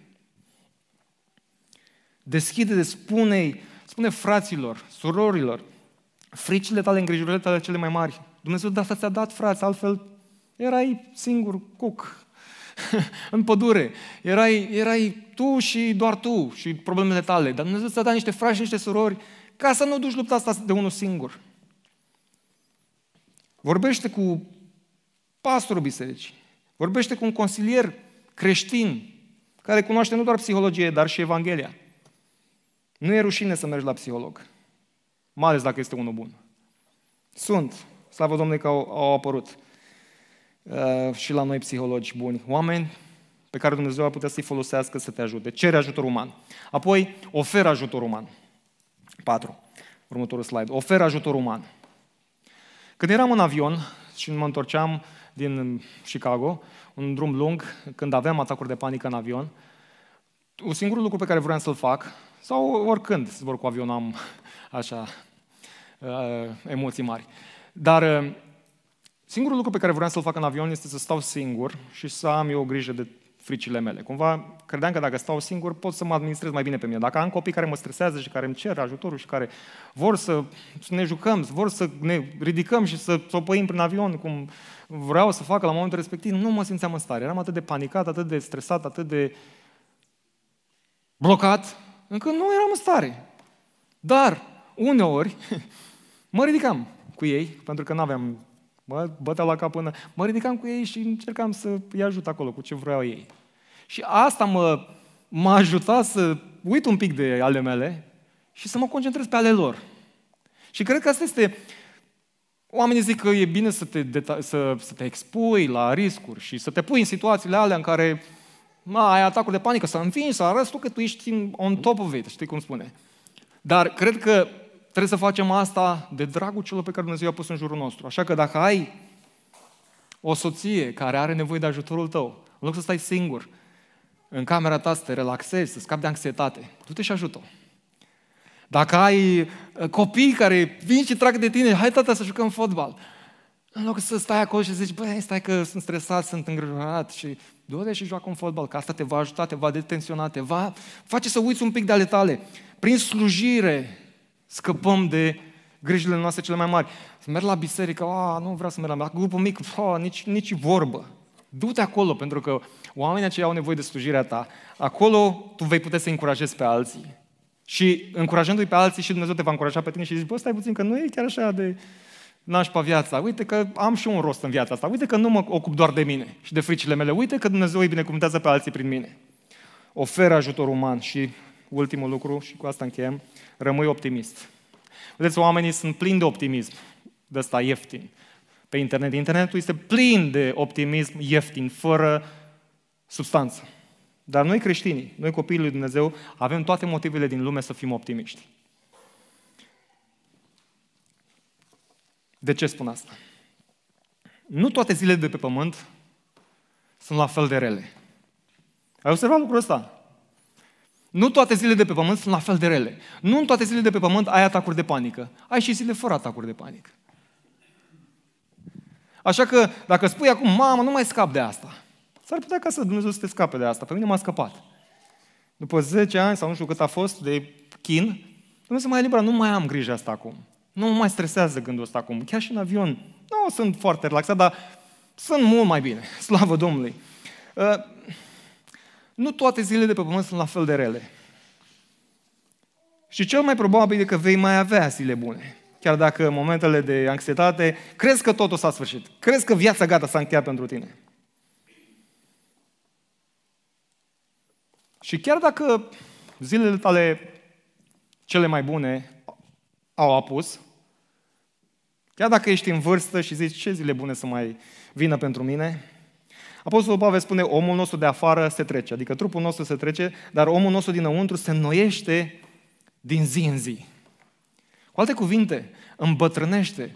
Deschide-te, spune spune fraților, surorilor, fricile tale, îngrijorările tale cele mai mari. Dumnezeu de asta ți-a dat, frate, altfel erai singur cuc în pădure. Erai, erai tu și doar tu și problemele tale. Dar Dumnezeu ți-a dat niște frați și niște surori ca să nu duci lupta asta de unul singur. Vorbește cu pastorul bisericii. Vorbește cu un consilier creștin care cunoaște nu doar psihologie, dar și Evanghelia. Nu e rușine să mergi la psiholog mai ales dacă este unul bun. Sunt, slavă Domnului că au, au apărut uh, și la noi psihologi buni, oameni pe care Dumnezeu ar putea să-i folosească să te ajute. Cere ajutor uman. Apoi, oferă ajutor uman. 4. Următorul slide. Oferă ajutor uman. Când eram în avion și mă întorceam din Chicago, un drum lung, când aveam atacuri de panică în avion, un singur lucru pe care vreau să-l fac, sau oricând zbor cu avion am așa, uh, emoții mari. Dar uh, singurul lucru pe care vreau să-l fac în avion este să stau singur și să am eu grijă de fricile mele. Cumva credeam că dacă stau singur pot să mă administrez mai bine pe mine. Dacă am copii care mă stresează și care îmi cer ajutorul și care vor să ne jucăm, vor să ne ridicăm și să sopăim prin avion cum vreau să facă la momentul respectiv, nu mă simțeam în stare. Eram atât de panicat, atât de stresat, atât de blocat, încă nu eram în stare. Dar uneori mă ridicam cu ei, pentru că nu aveam, mă bătea la cap până, mă ridicam cu ei și încercam să îi ajut acolo cu ce vreau ei. Și asta mă, m-a ajutat să uit un pic de ale mele și să mă concentrez pe ale lor. Și cred că asta este... Oamenii zic că e bine să te, deta- să, să te expui la riscuri și să te pui în situațiile alea în care mă, ai atacuri de panică, să învingi, să arăți tu că tu ești on top of it, știi cum spune. Dar cred că Trebuie să facem asta de dragul celor pe care Dumnezeu i-a pus în jurul nostru. Așa că dacă ai o soție care are nevoie de ajutorul tău, în loc să stai singur în camera ta să te relaxezi, să scapi de anxietate, du-te și ajută Dacă ai uh, copii care vin și trag de tine, hai tata să jucăm fotbal. În loc să stai acolo și zici, băi, stai că sunt stresat, sunt îngrijorat și du-te și joacă un fotbal, că asta te va ajuta, te va detensiona, te va face să uiți un pic de ale tale. Prin slujire, Scăpăm de grijile noastre cele mai mari. Să merg la biserică, a, nu vreau să merg la, biserică. grupul mic, a, nici, nici vorbă. Du-te acolo, pentru că oamenii aceia au nevoie de slujirea ta. Acolo tu vei putea să încurajezi pe alții. Și încurajându-i pe alții și Dumnezeu te va încuraja pe tine și zici, bă, stai puțin că nu e chiar așa de nașpa viața. Uite că am și un rost în viața asta. Uite că nu mă ocup doar de mine și de fricile mele. Uite că Dumnezeu îi binecuvântează pe alții prin mine. Oferă ajutor uman și ultimul lucru și cu asta încheiem, rămâi optimist. Vedeți, oamenii sunt plini de optimism, de ăsta ieftin, pe internet. Internetul este plin de optimism ieftin, fără substanță. Dar noi creștinii, noi copiii lui Dumnezeu, avem toate motivele din lume să fim optimiști. De ce spun asta? Nu toate zilele de pe pământ sunt la fel de rele. Ai observat lucrul ăsta? Nu toate zilele de pe pământ sunt la fel de rele. Nu în toate zilele de pe pământ ai atacuri de panică. Ai și zile fără atacuri de panică. Așa că dacă spui acum, mamă, nu mai scap de asta. S-ar putea ca să Dumnezeu să te scape de asta. Pe mine m-a scăpat. După 10 ani sau nu știu cât a fost de chin, Dumnezeu mai elibera, nu mai am grijă asta acum. Nu mă mai stresează gândul ăsta acum. Chiar și în avion. Nu sunt foarte relaxat, dar sunt mult mai bine. Slavă Domnului. Uh, nu toate zilele de pe pământ sunt la fel de rele. Și cel mai probabil e că vei mai avea zile bune. Chiar dacă în momentele de anxietate crezi că totul s-a sfârșit. Crezi că viața gata s-a încheiat pentru tine. Și chiar dacă zilele tale cele mai bune au apus, chiar dacă ești în vârstă și zici ce zile bune să mai vină pentru mine, Apostolul Pavel spune, omul nostru de afară se trece, adică trupul nostru se trece, dar omul nostru dinăuntru se noiește din zi în zi. Cu alte cuvinte, îmbătrânește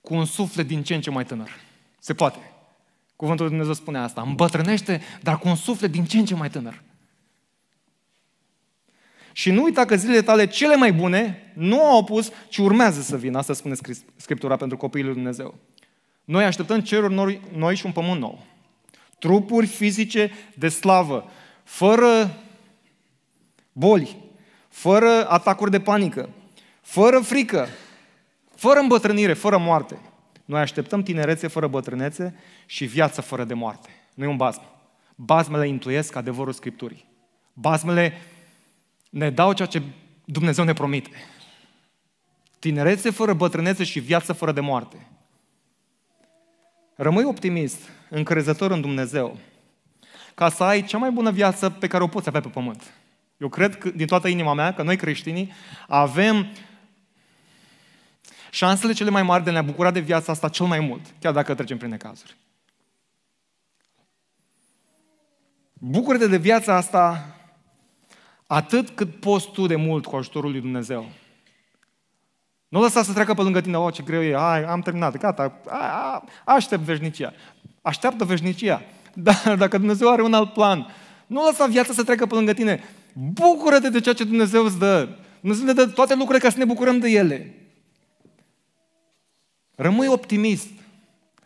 cu un suflet din ce în ce mai tânăr. Se poate. Cuvântul lui Dumnezeu spune asta. Îmbătrânește, dar cu un suflet din ce în ce mai tânăr. Și nu uita că zilele tale cele mai bune nu au opus, ci urmează să vină. Asta spune Scriptura pentru copiii lui Dumnezeu. Noi așteptăm ceruri noi și un pământ nou trupuri fizice de slavă, fără boli, fără atacuri de panică, fără frică, fără îmbătrânire, fără moarte. Noi așteptăm tinerețe fără bătrânețe și viață fără de moarte. Nu e un bazm. Bazmele intuiesc adevărul Scripturii. Bazmele ne dau ceea ce Dumnezeu ne promite. Tinerețe fără bătrânețe și viață fără de moarte. Rămâi optimist, încrezător în Dumnezeu, ca să ai cea mai bună viață pe care o poți avea pe pământ. Eu cred că, din toată inima mea că noi creștinii avem șansele cele mai mari de a ne bucura de viața asta cel mai mult, chiar dacă trecem prin necazuri. Bucură-te de viața asta atât cât poți tu de mult cu ajutorul lui Dumnezeu. Nu lăsa să treacă pe lângă tine, o, oh, ce greu e, ai, am terminat, gata, a, a, aștept veșnicia. Așteaptă veșnicia. Dar dacă Dumnezeu are un alt plan, nu lăsa viața să treacă pe lângă tine. Bucură-te de ceea ce Dumnezeu îți dă. Dumnezeu ne dă toate lucrurile ca să ne bucurăm de ele. Rămâi optimist.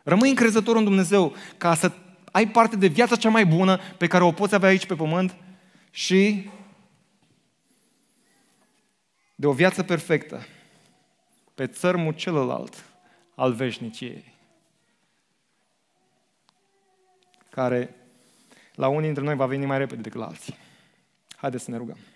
Rămâi încrezător în Dumnezeu ca să ai parte de viața cea mai bună pe care o poți avea aici pe pământ și de o viață perfectă pe țărmul celălalt al veșniciei, care la unii dintre noi va veni mai repede decât la alții. Haideți să ne rugăm.